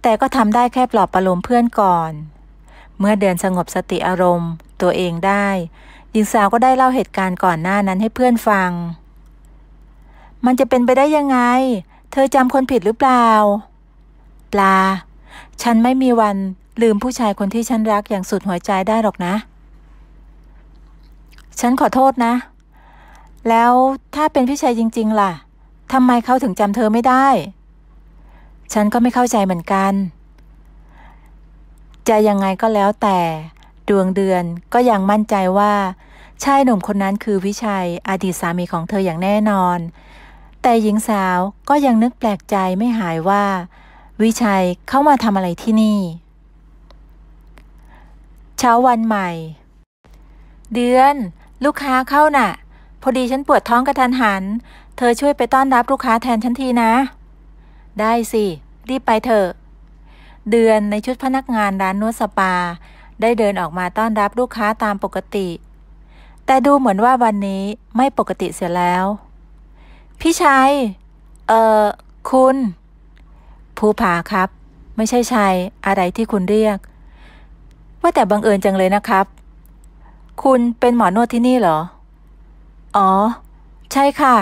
แต่ก็ทำได้แค่ปลอบประโลมเพื่อนก่อน เมื่อเดือนสงบสติอารมณ์ ตัวเองได้ญิงสาวก็ได้เล่าเหตุการณ์ก่อนหน้านั้นให้เพื่อนฟัง มันจะเป็นไปได้ยังไง เธอจำคนผิดหรือเปล่า ปลา ฉันไม่มีวันลืมผู้ชายคนที่ฉันรักอย่างสุดหัวใจได้หรอกนะ ฉันขอโทษนะ แล้วถ้าเป็นพี่ชายจริง ๆ ล่ะทำไมเขาถึงจำเธอไม่ได้ ฉันก็ไม่เข้าใจเหมือนกัน จะยังไงก็แล้วแต่ดวงเดือนก็ยังมั่นใจว่าชายหนุ่มคนนั้นคือวิชัยอดีตสามีของเธออย่างแน่นอน แต่หญิงสาวก็ยังนึกแปลกใจไม่หายว่า วิชัยเข้ามาทำอะไรที่นี่ เช้าวันใหม่ เดือน ลูกค้าเข้านะ่ะพอดีฉันปวดท้องกระทันหัน เธอช่วยไปต้อนรับลูกค้าแทนฉันทีนะ ได้สิ รีบไปเถอะเดือนในชุดพนักงานร้านนวดสปาได้เดินออกมาต้อนรับลูกค้าตามปกติ แต่ดูเหมือนว่าวันนี้ไม่ปกติเสียแล้ว พี่ชัย เอ่อคุณภูผาครับ ไม่ใช่ชัยอะไรที่คุณเรียก ว่าแต่บังเอิญจังเลยนะครับ คุณเป็นหมอนวดที่นี่เหรอ อ๋อ ใช่ค่ะ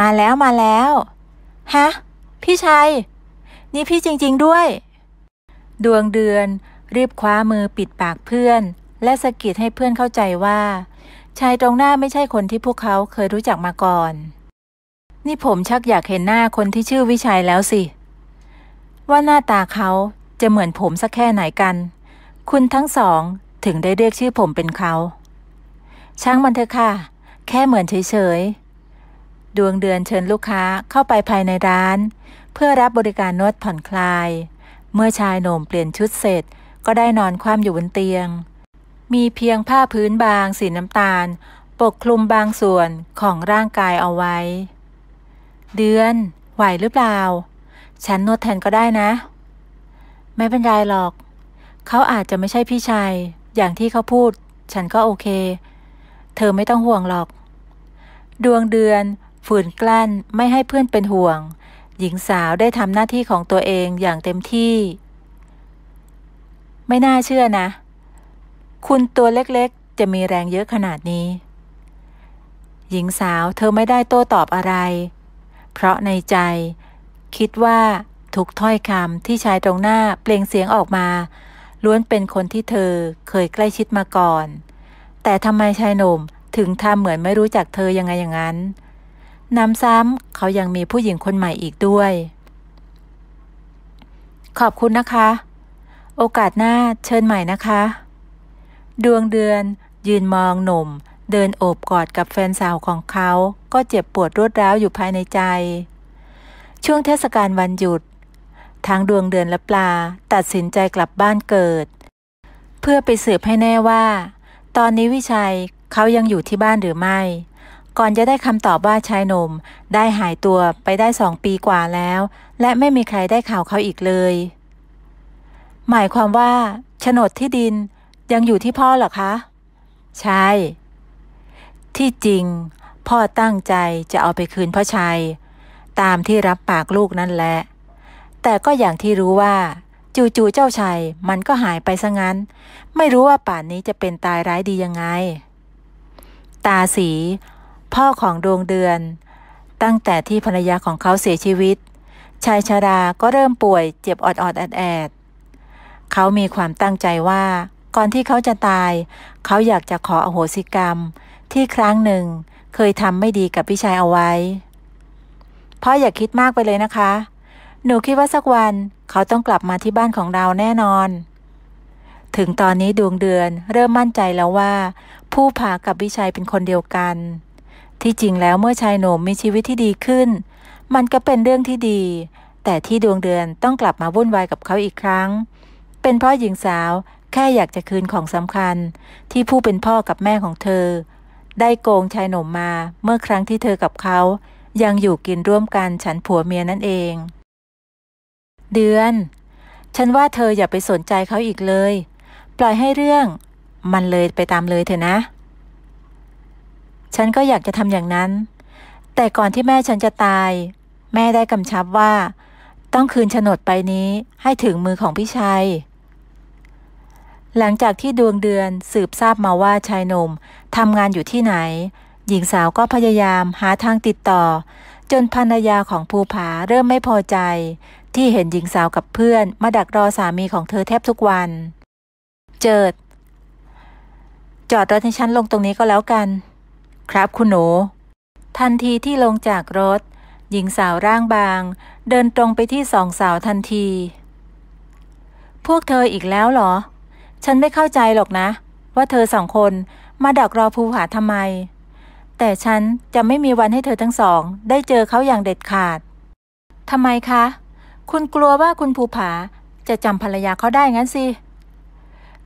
มาแล้วมาแล้ว ฮะ พี่ชัย นี่พี่จริงๆด้วย ดวงเดือนรีบคว้ามือปิดปากเพื่อน และสะกิดให้เพื่อนเข้าใจว่า ชายตรงหน้าไม่ใช่คนที่พวกเขาเคยรู้จักมาก่อน นี่ผมชักอยากเห็นหน้าคนที่ชื่อวิชัยแล้วสิ ว่าหน้าตาเขาจะเหมือนผมสักแค่ไหนกัน คุณทั้งสองถึงได้เรียกชื่อผมเป็นเขา ช่างมันเถอะค่ะ แค่เหมือนเฉยๆดวงเดือนเชิญลูกค้าเข้าไปภายในร้าน เพื่อรับบริการนวดผ่อนคลาย เมื่อชายหนุ่มเปลี่ยนชุดเสร็จก็ได้นอนคว่ำอยู่บนเตียง มีเพียงผ้าพื้นบาง สีน้ำตาล ปกคลุมบางส่วนของร่างกายเอาไว้ เดือน ไหวหรือเปล่า ฉันนวดแทนก็ได้นะ ไม่เป็นไรหรอก เขาอาจจะไม่ใช่พี่ชายอย่างที่เขาพูด ฉันก็โอเค เธอไม่ต้องห่วงหรอก ดวงเดือน ฝืนกลั้นไม่ให้เพื่อนเป็นห่วง หญิงสาวได้ทำหน้าที่ของตัวเองอย่างเต็มที่ไม่น่าเชื่อนะ คุณตัวเล็กๆ จะมีแรงเยอะขนาดนี้ หญิงสาวเธอไม่ได้โต้ตอบอะไร เพราะในใจ คิดว่าทุกถ้อยคำที่ชายตรงหน้าเปล่งเสียงออกมา ล้วนเป็นคนที่เธอเคยใกล้ชิดมาก่อน แต่ทำไมชายหนุ่มถึงทำเหมือนไม่รู้จักเธอยังไงอย่างนั้น น้ำซ้ำเขายังมีผู้หญิงคนใหม่อีกด้วย ขอบคุณนะคะโอกาสหน้าเชิญใหม่นะคะ ดวงเดือน ยืนมองหนุ่ม เดินโอบกอดกับแฟนสาวของเขา ก็เจ็บปวดรวดร้าวอยู่ภายในใจ ช่วงเทศกาลวันหยุดทางดวงเดือนและปลา ตัดสินใจกลับบ้านเกิด เพื่อไปสืบให้แน่ว่า ตอนนี้วิชัยเขายังอยู่ที่บ้านหรือไม่ ก่อนจะได้คำตอบว่าชายหนุ่ม ได้หายตัวไปได้สองปีกว่าแล้ว และไม่มีใครได้ข่าวเขาอีกเลยหมายความว่าโฉนดที่ดินยังอยู่ที่พ่อเหรอคะใช่ ที่จริง พ่อตั้งใจจะเอาไปคืนพ่อชัย ตามที่รับปากลูกนั่นแหละ แต่ก็อย่างที่รู้ว่า จู่ๆเจ้าชัยมันก็หายไปซะงั้น ไม่รู้ว่าป่านนี้จะเป็นตายร้ายดียังไง ตาสี พ่อของดวงเดือน ตั้งแต่ที่ภรรยาของเขาเสียชีวิต ชายชาราก็เริ่มป่วยเจ็บออดออดแอดเขามีความตั้งใจว่าก่อนที่เขาจะตาย เขาอยากจะขออโหสิกรรม ที่ครั้งหนึ่ง เคยทำไม่ดีกับพี่ชายเอาไว้พ่ออย่าคิดมากไปเลยนะคะ หนูคิดว่าสักวันเขาต้องกลับมาที่บ้านของเราแน่นอน ถึงตอนนี้ดวงเดือน เริ่มมั่นใจแล้วว่า ผู้พากับวิชัยเป็นคนเดียวกัน ที่จริงแล้วเมื่อชายหนุ่มมีชีวิตที่ดีขึ้น มันก็เป็นเรื่องที่ดี แต่ที่ดวงเดือนต้องกลับมาวุ่นวายกับเขาอีกครั้งเป็นเพราะหญิงสาวแค่อยากจะคืนของสำคัญที่ผู้เป็นพ่อกับแม่ของเธอ ได้โกงชายหนุ่มมาเมื่อครั้งที่เธอกับเขา ยังอยู่กินร่วมกันฉันผัวเมียนั่นเอง เดือน ฉันว่าเธออย่าไปสนใจเขาอีกเลย ปล่อยให้เรื่องมันเลยไปตามเลยเถอะนะ ฉันก็อยากจะทำอย่างนั้น แต่ก่อนที่แม่ฉันจะตาย แม่ได้กำชับว่า ต้องคืนโฉนดไปนี้ให้ถึงมือของพี่ชายหลังจากที่ดวงเดือนสืบทราบมาว่าชายหนุ่มทำงานอยู่ที่ไหน หญิงสาวก็พยายามหาทางติดต่อ จนภรรยาของภูผาเริ่มไม่พอใจ ที่เห็นหญิงสาวกับเพื่อนมาดักรอสามีของเธอแทบทุกวัน เจิด จอดรถให้ฉันลงตรงนี้ก็แล้วกัน ครับคุณหนูทันทีที่ลงจากรถ หญิงสาวร่างบางเดินตรงไปที่สองสาวทันที พวกเธออีกแล้วเหรอฉันไม่เข้าใจหรอกนะ ว่าเธอสองคนมาดักรอภูผาทำไม แต่ฉันจะไม่มีวันให้เธอทั้งสอง ได้เจอเขาอย่างเด็ดขาดทำไมคะ คุณกลัวว่าคุณภูผาจะจำภรรยาเขาได้งั้นสิ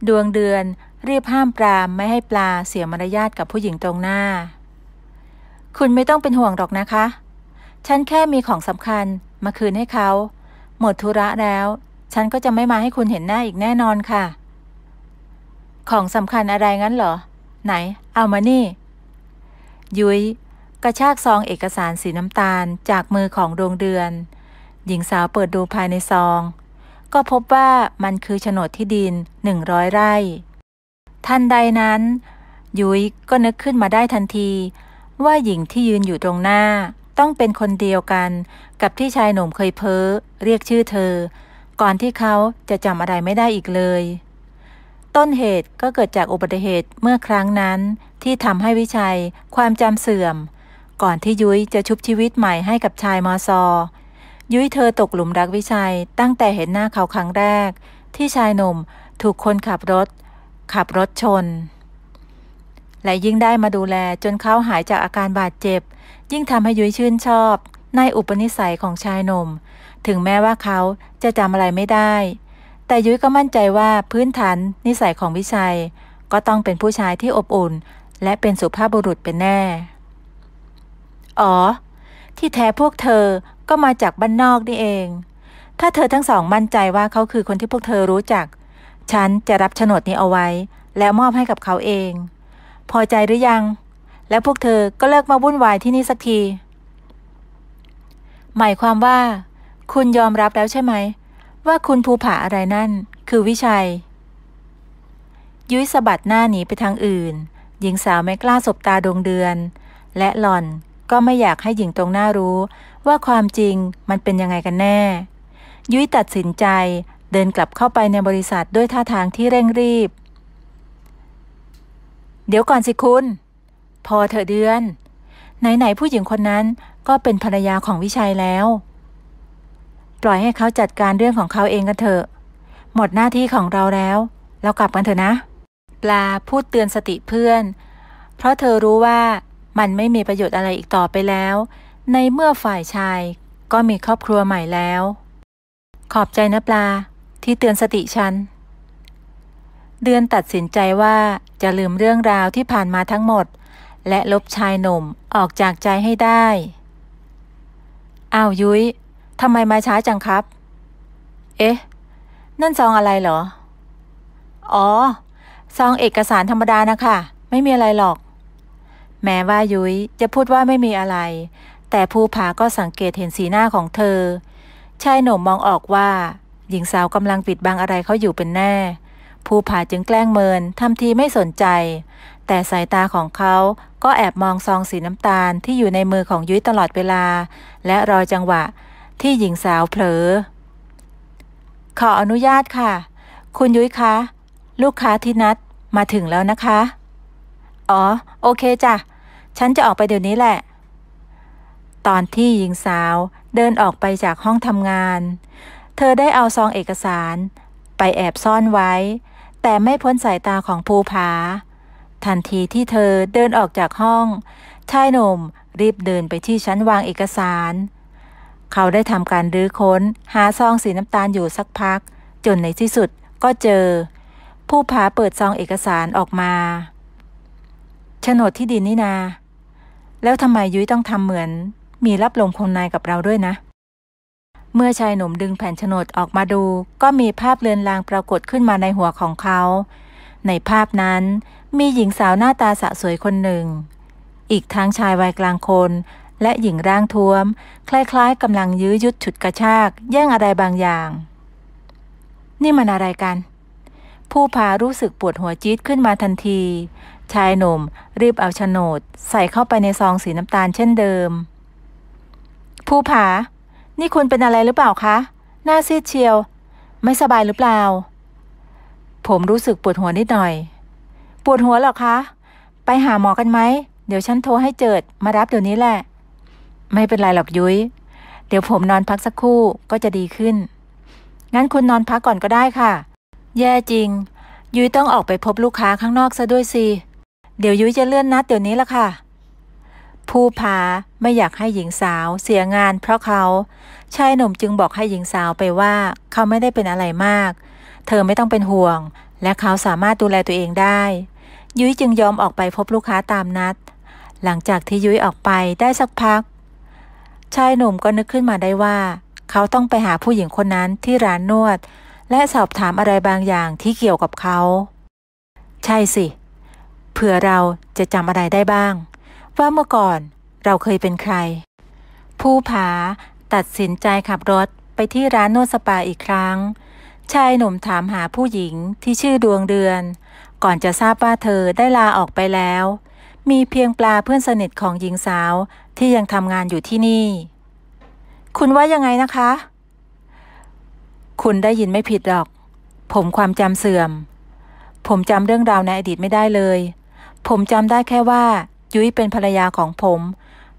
ดวงเดือนรีบห้ามปรามไม่ให้ปลาเสียมารยาทกับผู้หญิงตรงหน้า คุณไม่ต้องเป็นห่วงหรอกนะคะ ฉันแค่มีของสำคัญมาคืนให้เขา หมดธุระแล้ว ฉันก็จะไม่มาให้คุณเห็นหน้าอีกแน่นอนค่ะของสำคัญอะไรงั้นเหรอ ไหน เอามานี่ ยุย้ยกระชากซองเอกสารสีน้ำตาลจากมือของดวงเดือน หญิงสาวเปิดดูภายในซอง ก็พบว่ามันคือโฉนดที่ดินหนึ่งร้อยไร่ทันใดนั้น ยุ้ยก็นึกขึ้นมาได้ทันที ว่าหญิงที่ยืนอยู่ตรงหน้าต้องเป็นคนเดียวกันกับที่ชายหนุ่มเคยเพ้อเรียกชื่อเธอ ก่อนที่เขาจะจำอะไรไม่ได้อีกเลยต้นเหตุก็เกิดจากอุบัติเหตุเมื่อครั้งนั้นที่ทำให้วิชัยความจำเสื่อม ก่อนที่ยุ้ยจะชุบชีวิตใหม่ให้กับชายมอซอยุ้ยเธอตกหลุมรักวิชัยตั้งแต่เห็นหน้าเขาครั้งแรก ที่ชายหนุ่มถูกคนขับรถ ขับรถชน และยิ่งได้มาดูแลจนเขาหายจากอาการบาดเจ็บ ยิ่งทำให้ยุ้ยชื่นชอบในอุปนิสัยของชายหนุ่ม ถึงแม้ว่าเขาจะจำอะไรไม่ได้แต่ยุ้ยก็มั่นใจว่าพื้นฐานนิสัยของวิชัยก็ต้องเป็นผู้ชายที่อบอุ่น และเป็นสุภาพบุรุษเป็นแน่ อ๋อที่แท้พวกเธอก็มาจากบ้านนอกนี่เอง ถ้าเธอทั้งสองมั่นใจว่าเขาคือคนที่พวกเธอรู้จัก ฉันจะรับโฉนดนี้เอาไว้แล้วมอบให้กับเขาเอง พอใจหรือยัง แล้วพวกเธอก็เลิกมาวุ่นวายที่นี่สักที หมายความว่า คุณยอมรับแล้วใช่ไหมว่าคุณภูผาอะไรนั่น คือวิชัย ยุ้ยสะบัดหน้าหนีไปทางอื่น หญิงสาวไม่กล้าสบตาดวงเดือน และหล่อนก็ไม่อยากให้หญิงตรงหน้ารู้ ว่าความจริงมันเป็นยังไงกันแน่ ยุ้ยตัดสินใจเดินกลับเข้าไปในบริษัทด้วยท่าทางที่เร่งรีบ เดี๋ยวก่อนสิคุณ พอเธอเดือน ไหน ๆ ผู้หญิงคนนั้นก็เป็นภรรยาของวิชัยแล้วปล่อยให้เขาจัดการเรื่องของเขาเองกันเถอะ หมดหน้าที่ของเราแล้วเรากลับกันเถอะนะ ปลาพูดเตือนสติเพื่อน เพราะเธอรู้ว่ามันไม่มีประโยชน์อะไรอีกต่อไปแล้ว ในเมื่อฝ่ายชายก็มีครอบครัวใหม่แล้ว ขอบใจนะปลาที่เตือนสติฉัน เดือนตัดสินใจว่าจะลืมเรื่องราวที่ผ่านมาทั้งหมด และลบชายหนุ่มออกจากใจให้ได้อ้าวยุย้ยทำไมมาช้าจังครับ เอ๊ะ นั่นซองอะไรเหรอ อ๋อ ซองเอกสารธรรมดานะคะ ไม่มีอะไรหรอก แม้ว่ายุ้ยจะพูดว่าไม่มีอะไร แต่ภูผาก็สังเกตเห็นสีหน้าของเธอ ชายหนุ่มมองออกว่า หญิงสาวกำลังปิดบังอะไรเขาอยู่เป็นแน่ ภูผาจึงแกล้งเมินทำทีไม่สนใจ แต่สายตาของเขาก็แอบมองซองสีน้ำตาลที่อยู่ในมือของยุ้ยตลอดเวลา และรอจังหวะที่หญิงสาวเผลอ ขออนุญาตค่ะ คุณยุ้ยคะ ลูกค้าที่นัดมาถึงแล้วนะคะ อ๋อโอเคจ้ะฉันจะออกไปเดี๋ยวนี้แหละ ตอนที่หญิงสาวเดินออกไปจากห้องทำงาน เธอได้เอาซองเอกสาร ไปแอบซ่อนไว้ แต่ไม่พ้นสายตาของภูผาทันทีที่เธอเดินออกจากห้องชายหนุ่มรีบเดินไปที่ชั้นวางเอกสารเขาได้ทำการรื้อค้นหาซองสีน้ำตาลอยู่สักพัก จนในที่สุดก็เจอ ผู้ผาเปิดซองเอกสารออกมาโฉนดที่ดินนี่นา แล้วทำไมยุ้ยต้องทำเหมือน มีรับลงคงนายกับเราด้วยนะ เมื่อชายหนุ่มดึงแผ่นโฉนดออกมาดู ก็มีภาพเลือนลางปรากฏขึ้นมาในหัวของเขา ในภาพนั้นมีหญิงสาวหน้าตาสะสวยคนหนึ่ง อีกทั้งชายวัยกลางคนและหญิงร่างท้วม คล้ายๆกำลังยื้อยุดฉุดกระชาก แย่งอะไรบางอย่าง นี่มันอะไรกัน ผู้พารู้สึกปวดหัวจี๊ดขึ้นมาทันที ชายหนุ่ม รีบเอาโฉนด ใส่เข้าไปในซองสีน้ำตาลเช่นเดิม ผู้ผานี่คุณเป็นอะไรหรือเปล่าคะ หน้าซีดเชียว ไม่สบายหรือเปล่า ผมรู้สึกปวดหัวนิดหน่อย ปวดหัวหรอคะ ไปหาหมอกันไหมเดี๋ยวฉันโทรให้เจิดมารับเดี๋ยวนี้แหละไม่เป็นไรหรอกยุย้ย เดี๋ยวผมนอนพักสักครู่ก็จะดีขึ้น งั้นคุณนอนพักก่อนก็ได้ค่ะ แย่จริง ยุ้ยต้องออกไปพบลูกค้าข้างนอกซะด้วยสิ เดี๋ยวยุ้ยจะเลื่อนนัดเดี๋ยวนี้ละค่ะ ผู้พาไม่อยากให้หญิงสาวเสียงาน เพราะเขา ชายหนุ่มจึงบอกให้หญิงสาวไปว่าเขาไม่ได้เป็นอะไรมาก เธอไม่ต้องเป็นห่วง และเขาสามารถดูแลตัวเองได้ ยุ้ยจึงยอมออกไปพบลูกค้าตามนัด หลังจากที่ยุ้ยออกไปได้สักพักชายหนุ่มก็นึกขึ้นมาได้ว่า เขาต้องไปหาผู้หญิงคนนั้นที่ร้านนวด และสอบถามอะไรบางอย่างที่เกี่ยวกับเขา ใช่สิเผื่อเราจะจำอะไรได้บ้าง ว่าเมื่อก่อนเราเคยเป็นใคร ผู้ผาตัดสินใจขับรถไปที่ร้านนวดสปาอีกครั้งชายหนุ่มถามหาผู้หญิงที่ชื่อดวงเดือน ก่อนจะทราบว่าเธอได้ลาออกไปแล้ว มีเพียงปลาเพื่อนสนิทของหญิงสาวที่ยังทำงานอยู่ที่นี่ คุณว่ายังไงนะคะ คุณได้ยินไม่ผิดหรอก ผมความจำเสื่อม ผมจำเรื่องราวในอดีตไม่ได้เลย ผมจำได้แค่ว่ายุ้ยเป็นภรรยาของผม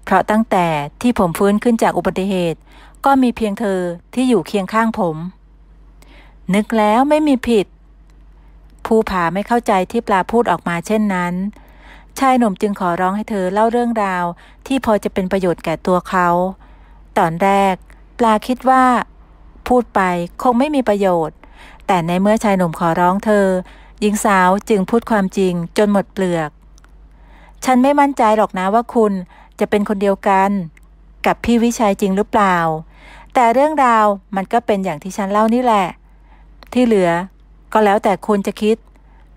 เพราะตั้งแต่ที่ผมฟื้นขึ้นจากอุบัติเหตุ ก็มีเพียงเธอที่อยู่เคียงข้างผม นึกแล้วไม่มีผิดภูผาไม่เข้าใจที่ปลาพูดออกมาเช่นนั้นชายหนุ่มจึงขอร้องให้เธอเล่าเรื่องราว ที่พอจะเป็นประโยชน์แก่ตัวเขา ตอนแรกปลาคิดว่า พูดไปคงไม่มีประโยชน์ แต่ในเมื่อชายหนุ่มขอร้องเธอหญิงสาวจึงพูดความจริงจนหมดเปลือก ฉันไม่มั่นใจหรอกนะว่าคุณจะเป็นคนเดียวกัน กับพี่วิชัยจริงหรือเปล่า แต่เรื่องราวมันก็เป็นอย่างที่ฉันเล่านี่แหละ ที่เหลือก็แล้วแต่คุณจะคิด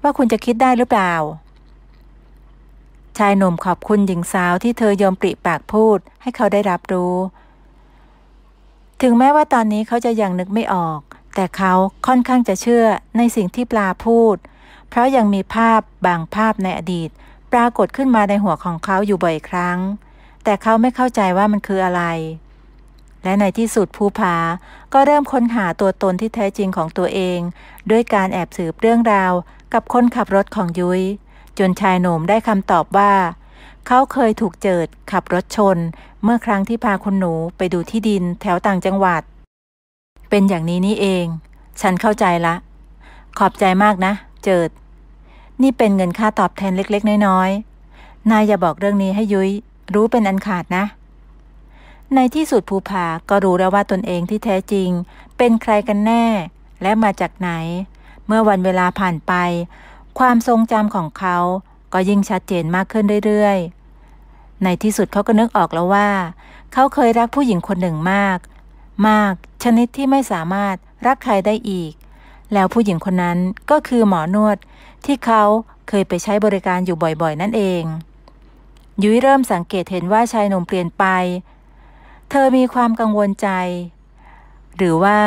ว่าคุณจะคิดได้หรือเปล่าชายหนุ่มขอบคุณหญิงสาวที่เธอยอมปริปากพูดให้เขาได้รับรู้ ถึงแม้ว่าตอนนี้เขาจะยังนึกไม่ออก แต่เขาค่อนข้างจะเชื่อในสิ่งที่ปลาพูด เพราะยังมีภาพบางภาพในอดีตปรากฏขึ้นมาในหัวของเขาอยู่บ่อยครั้ง แต่เขาไม่เข้าใจว่ามันคืออะไร และในที่สุดภูผาก็เริ่มค้นหาตัวตนที่แท้จริงของตัวเอง ด้วยการแอบสืบเรื่องราว กับคนขับรถของยุย้ยจนชายหนุ่มได้คำตอบว่า เขาเคยถูกเจิดขับรถชน เมื่อครั้งที่พาคุณหนูไปดูที่ดินแถวต่างจังหวัด เป็นอย่างนี้นี่เอง ฉันเข้าใจละขอบใจมากนะ เจิด นี่เป็นเงินค่าตอบแทนเล็ก ๆ น้อยๆนายอย่าบอกเรื่องนี้ให้ยุย้ยรู้เป็นอันขาดนะ ในที่สุดภูผาก็รู้แล้วว่าตนเองที่แท้จริง เป็นใครกันแน่ และมาจากไหน เมื่อวันเวลาผ่านไปความทรงจำของเขาก็ยิ่งชัดเจนมากขึ้นเรื่อยๆ ในที่สุดเขาก็นึกออกแล้วว่า เขาเคยรักผู้หญิงคนหนึ่งมาก มากชนิดที่ไม่สามารถรักใครได้อีก แล้วผู้หญิงคนนั้นก็คือหมอนวดที่เขาเคยไปใช้บริการอยู่บ่อยๆนั่นเองยุ้ยเริ่มสังเกตเห็นว่าชายหนุ่มเปลี่ยนไป เธอมีความกังวลใจ หรือว่า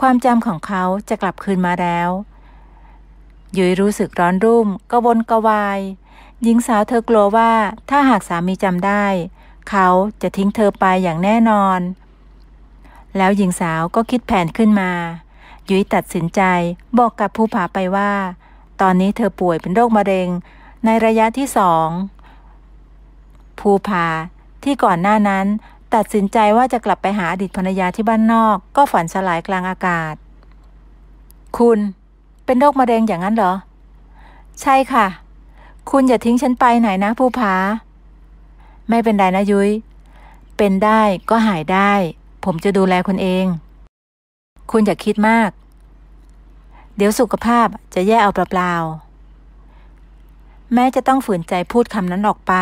ความจำของเขาจะกลับคืนมาแล้วยุยรู้สึกร้อนรุ่มกระวนกระวาย หญิงสาวเธอกลัวว่าถ้าหากสามีจำได้ เขาจะทิ้งเธอไปอย่างแน่นอน แล้วหญิงสาวก็คิดแผนขึ้นมา ยุยตัดสินใจบอกกับภูผาไปว่า ตอนนี้เธอป่วยเป็นโรคมะเร็ง ในระยะที่สองภูผา ที่ก่อนหน้านั้น ตัดสินใจว่าจะกลับไปหาอดีตภรรยาที่บ้านนอกก็ฝันสลายกลางอากาศ คุณเป็นโรคมะเร็งอย่างนั้นเหรอ ใช่ค่ะ คุณอย่าทิ้งฉันไปไหนนะภูพาไม่เป็นไรนะยุย้ยเป็นได้ก็หายได้ ผมจะดูแลคุณเอง คุณอย่าคิดมาก เดี๋ยวสุขภาพจะแย่เอาเปล่าๆ แม้จะต้องฝืนใจพูดคำนั้นออกไป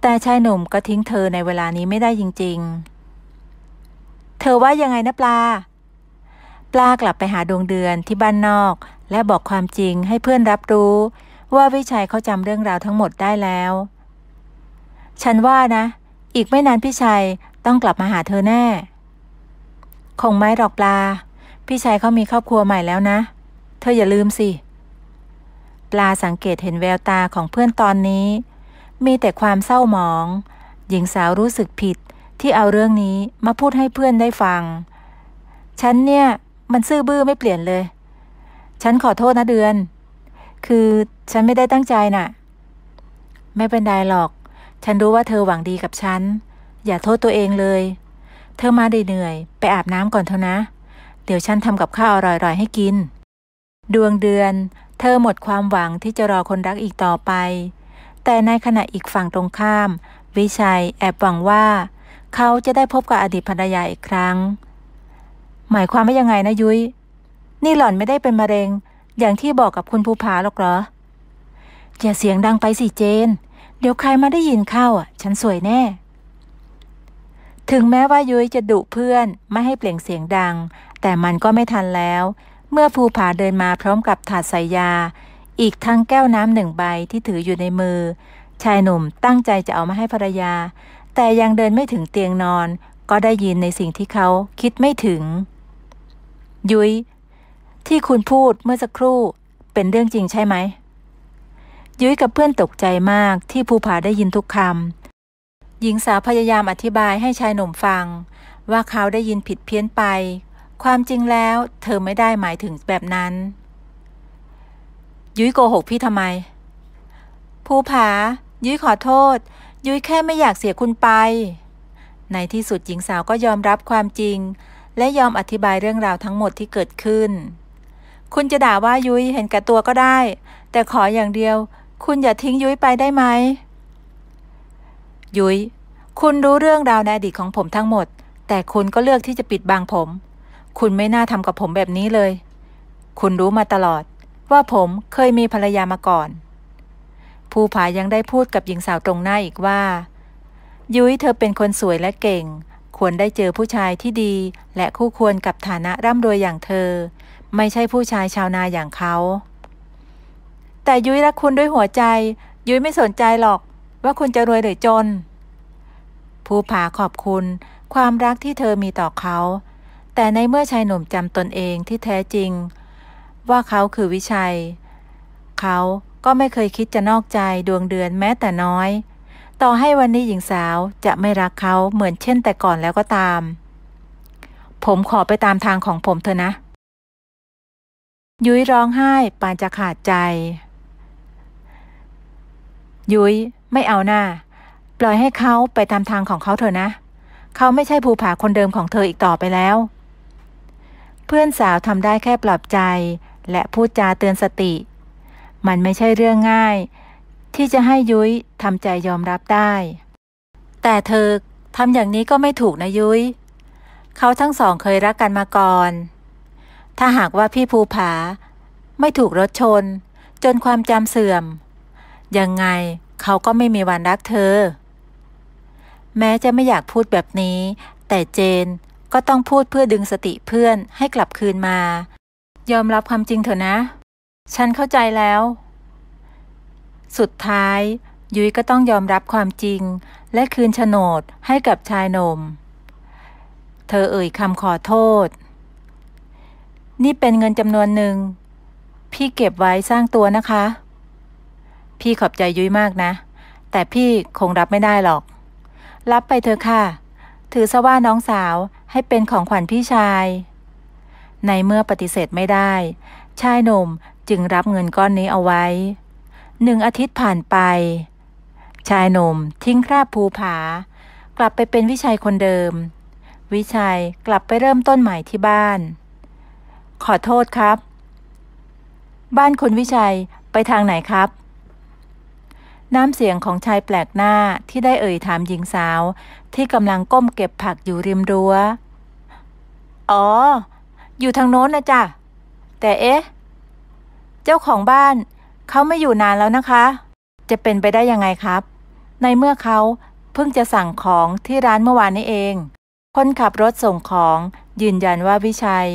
แต่ชายหนุ่มก็ทิ้งเธอในเวลานี้ไม่ได้จริง ๆ เธอว่ายังไงนะปลาปลากลับไปหา ดวง เดือนที่บ้านนอกและบอกความจริงให้เพื่อนรับรู้ ว่าวิชัยเขาจำเรื่องราวทั้งหมดได้แล้ว ฉันว่านะ อีกไม่นาน พี่ชัยต้องกลับมาหาเธอแน่ คงไม่หรอกปลา พี่ชัยเขามีครอบครัวใหม่แล้วนะ เธออย่าลืมสิ ปลาสังเกตเห็นแววตาของเพื่อนตอนนี้ มีแต่ความเศร้าหมอง หญิงสาวรู้สึกผิดที่เอาเรื่องนี้มาพูดให้เพื่อนได้ฟังฉันเนี่ยมันซื่อบื้อไม่เปลี่ยนเลย ฉันขอโทษนะ เดือน คือฉันไม่ได้ตั้งใจนะ่ะ ไม่เป็นไรหรอก ฉันรู้ว่าเธอหวังดีกับฉัน อย่าโทษตัวเองเลย เธอมาเหนื่อย ไปอาบน้ำก่อนเถอะนะ เดี๋ยวฉันทำกับข้าวอร่อยๆ ให้กิน ดวงเดือน เธอหมดความหวังที่จะรอคนรักอีกต่อไป แต่ในขณะอีกฝั่งตรงข้าม วิชัย แอบหวังว่า เขาจะได้พบกับอดีตภรรยาอีกครั้งหมายความว่ายังไงนะยุย้ย นี่หล่อนไม่ได้เป็นมะเร็ง อย่างที่บอกกับคุณภูผาหรอกเหรอ อย่าเสียงดังไปสิเจน เดี๋ยวใครมาได้ยินเข้าอ่ะฉันสวยแน่ ถึงแม้ว่ายุ้ยจะดุเพื่อน ไม่ให้เปล่งเสียงดัง แต่มันก็ไม่ทันแล้ว เมื่อภูผาเดินมาพร้อมกับถาดใส่ยา อีกทั้งแก้วน้ำหนึ่งใบที่ถืออยู่ในมือ ชายหนุ่มตั้งใจจะเอามาให้ภรรยา แต่ยังเดินไม่ถึงเตียงนอน ก็ได้ยินในสิ่งที่เขาคิดไม่ถึงยุย้ยที่คุณพูดเมื่อสักครู่เป็นเรื่องจริงใช่ไหม ยุ้ยกับเพื่อนตกใจมากที่ภูผาได้ยินทุกคำหญิงสาวพยายามอธิบายให้ชายหนุ่มฟัง ว่าเขาได้ยินผิดเพี้ยนไป ความจริงแล้วเธอไม่ได้หมายถึงแบบนั้น ยุ้ยโกหกพี่ทำไมภูผายุ้ยขอโทษ ยุ้ยแค่ไม่อยากเสียคุณไป ในที่สุดหญิงสาวก็ยอมรับความจริงและยอมอธิบายเรื่องราวทั้งหมดที่เกิดขึ้น คุณจะด่าว่ายุ้ยเห็นก่ตัวก็ได้ แต่ขออย่างเดียว คุณอย่าทิ้งยุ้ยไปได้ไหม ยุ้ย คุณรู้เรื่องราวในอดีตของผมทั้งหมด แต่คุณก็เลือกที่จะปิดบังผม คุณไม่น่าทำกับผมแบบนี้เลย คุณรู้มาตลอดว่าผมเคยมีภรรยามาก่อนภูผายังได้พูดกับหญิงสาวตรงหน้าอีกว่า ยุ้ยเธอเป็นคนสวยและเก่งควรได้เจอผู้ชายที่ดีและคู่ควรกับฐานะร่ำรวยอย่างเธอ ไม่ใช่ผู้ชายชาวนาอย่างเขาแต่ยุ้ยรักคุณด้วยหัวใจยุ้ยไม่สนใจหรอกว่าคุณจะรวยหรือจนภูผาขอบคุณความรักที่เธอมีต่อเขาแต่ในเมื่อชายหนุ่มจำตนเองที่แท้จริง ว่าเขาคือวิชัย เขาก็ไม่เคยคิดจะนอกใจดวงเดือนแม้แต่น้อยต่อให้วันนี้หญิงสาวจะไม่รักเขาเหมือนเช่นแต่ก่อนแล้วก็ตาม ผมขอไปตามทางของผมเถอะนะ ยุ้ยร้องไห้ปานจะขาดใจ ยุ้ยไม่เอาหน้าปล่อยให้เขาไปตามทางของเขาเถอะนะ เขาไม่ใช่ภูผาคนเดิมของเธออีกต่อไปแล้ว เพื่อนสาวทำได้แค่ปลอบใจ และพูดจาเตือนสติ มันไม่ใช่เรื่องง่ายที่จะให้ยุ้ยทำใจยอมรับได้ แต่เธอทำอย่างนี้ก็ไม่ถูกนะยุ้ย เขาทั้งสองเคยรักกันมาก่อน ถ้าหากว่าพี่ภูผา ไม่ถูกรถชน จนความจำเสื่อม ยังไงเขาก็ไม่มีวันรักเธอ แม้จะไม่อยากพูดแบบนี้ แต่เจนก็ต้องพูดเพื่อดึงสติเพื่อนให้กลับคืนมา ยอมรับความจริงเถอะนะ ฉันเข้าใจแล้วสุดท้าย ยุ้ยก็ต้องยอมรับความจริง และคืนโฉนดให้กับชายหนุ่มเธอเอ่ยคำขอโทษ นี่เป็นเงินจำนวนหนึ่ง พี่เก็บไว้สร้างตัวนะคะ พี่ขอบใจยุ้ยมากนะ แต่พี่คงรับไม่ได้หรอก รับไปเถอะค่ะ ถือซะว่าน้องสาวให้เป็นของขวัญพี่ชาย ในเมื่อปฏิเสธไม่ได้ ชายหนุ่มจึงรับเงินก้อนนี้เอาไว้หนึ่งอาทิตย์ผ่านไป ชายหนุ่มทิ้งคราบภูผา กลับไปเป็นวิชัยคนเดิม วิชัยกลับไปเริ่มต้นใหม่ที่บ้าน ขอโทษครับ บ้านคุณวิชัยไปทางไหนครับ น้ำเสียงของชายแปลกหน้าที่ได้เอ่ยถามหญิงสาวที่กำลังก้มเก็บผักอยู่ริมรัว้วอ๋อ อยู่ทางโน้นนะจ๊ะแต่เอ๊ะ เจ้าของบ้านเขาไม่อยู่นานแล้วนะคะ จะเป็นไปได้ยังไงครับ ในเมื่อเขาเพิ่งจะสั่งของที่ร้าน เมื่อวานนี้เอง คนขับรถส่งของยืนยันว่าวิชัย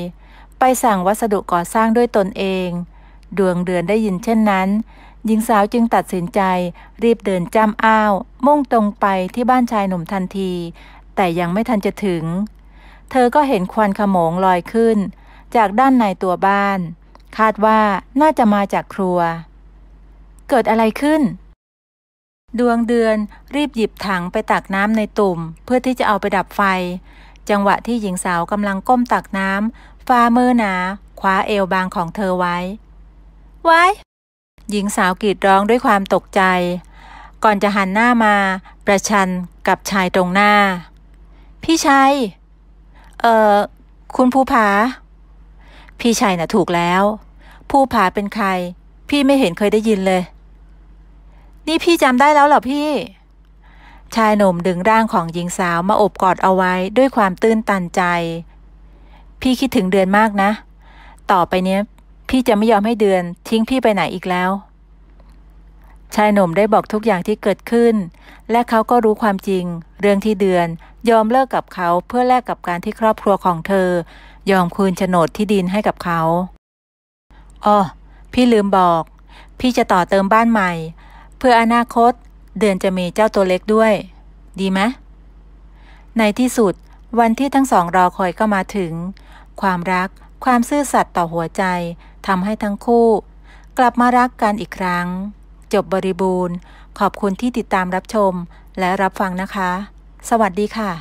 ไปสั่งวัสดุก่อสร้างด้วยตนเอง ดวงเดือนได้ยินเช่นนั้น หญิงสาวจึงตัดสินใจ รีบเดินจ้ำอ้าว มุ่งตรงไปที่บ้านชายหนุ่มทันที แต่ยังไม่ทันจะถึง เธอก็เห็นควันขโมงลอยขึ้น จากด้านในตัวบ้าน คาดว่าน่าจะมาจากครัวเกิดอะไรขึ้น ดวงเดือนรีบหยิบถังไปตักน้ำในตุ่ม เพื่อที่จะเอาไปดับไฟ จังหวะที่หญิงสาวกำลังก้มตักน้ำฝ่ามือหนาคว้าเอวบางของเธอไว้ ไว้ หญิงสาวกรีดร้องด้วยความตกใจ ก่อนจะหันหน้ามาประชันกับชายตรงหน้า พี่ชัยเอ่อคุณภูผา พี่ชัยนะ่ะถูกแล้ว ภูผาเป็นใคร พี่ไม่เห็นเคยได้ยินเลยนี่พี่จำได้แล้วเหรอพี่ ชายหนุ่มดึงร่างของหญิงสาวมาอบกอดเอาไว้ด้วยความตื้นตันใจ พี่คิดถึงเดือนมากนะ ต่อไปเนี้ย พี่จะไม่ยอมให้เดือน ทิ้งพี่ไปไหนอีกแล้ว ชายหนุ่มได้บอกทุกอย่างที่เกิดขึ้น และเขาก็รู้ความจริง เรื่องที่เดือนยอมเลิกกับเขา เพื่อแลกกับการที่ครอบครัวของเธอ ยอมคืนโฉนดที่ดินให้กับเขาอ๋อพี่ลืมบอก พี่จะต่อเติมบ้านใหม่เพื่ออนาคต เดือนจะมีเจ้าตัวเล็กด้วย ดีไหมในที่สุด วันที่ทั้งสองรอคอยก็มาถึง ความรักความซื่อสัตย์ต่อหัวใจทำให้ทั้งคู่ กลับมารักกันอีกครั้ง จบบริบูรณ์ ขอบคุณที่ติดตามรับชมและรับฟังนะคะ สวัสดีค่ะ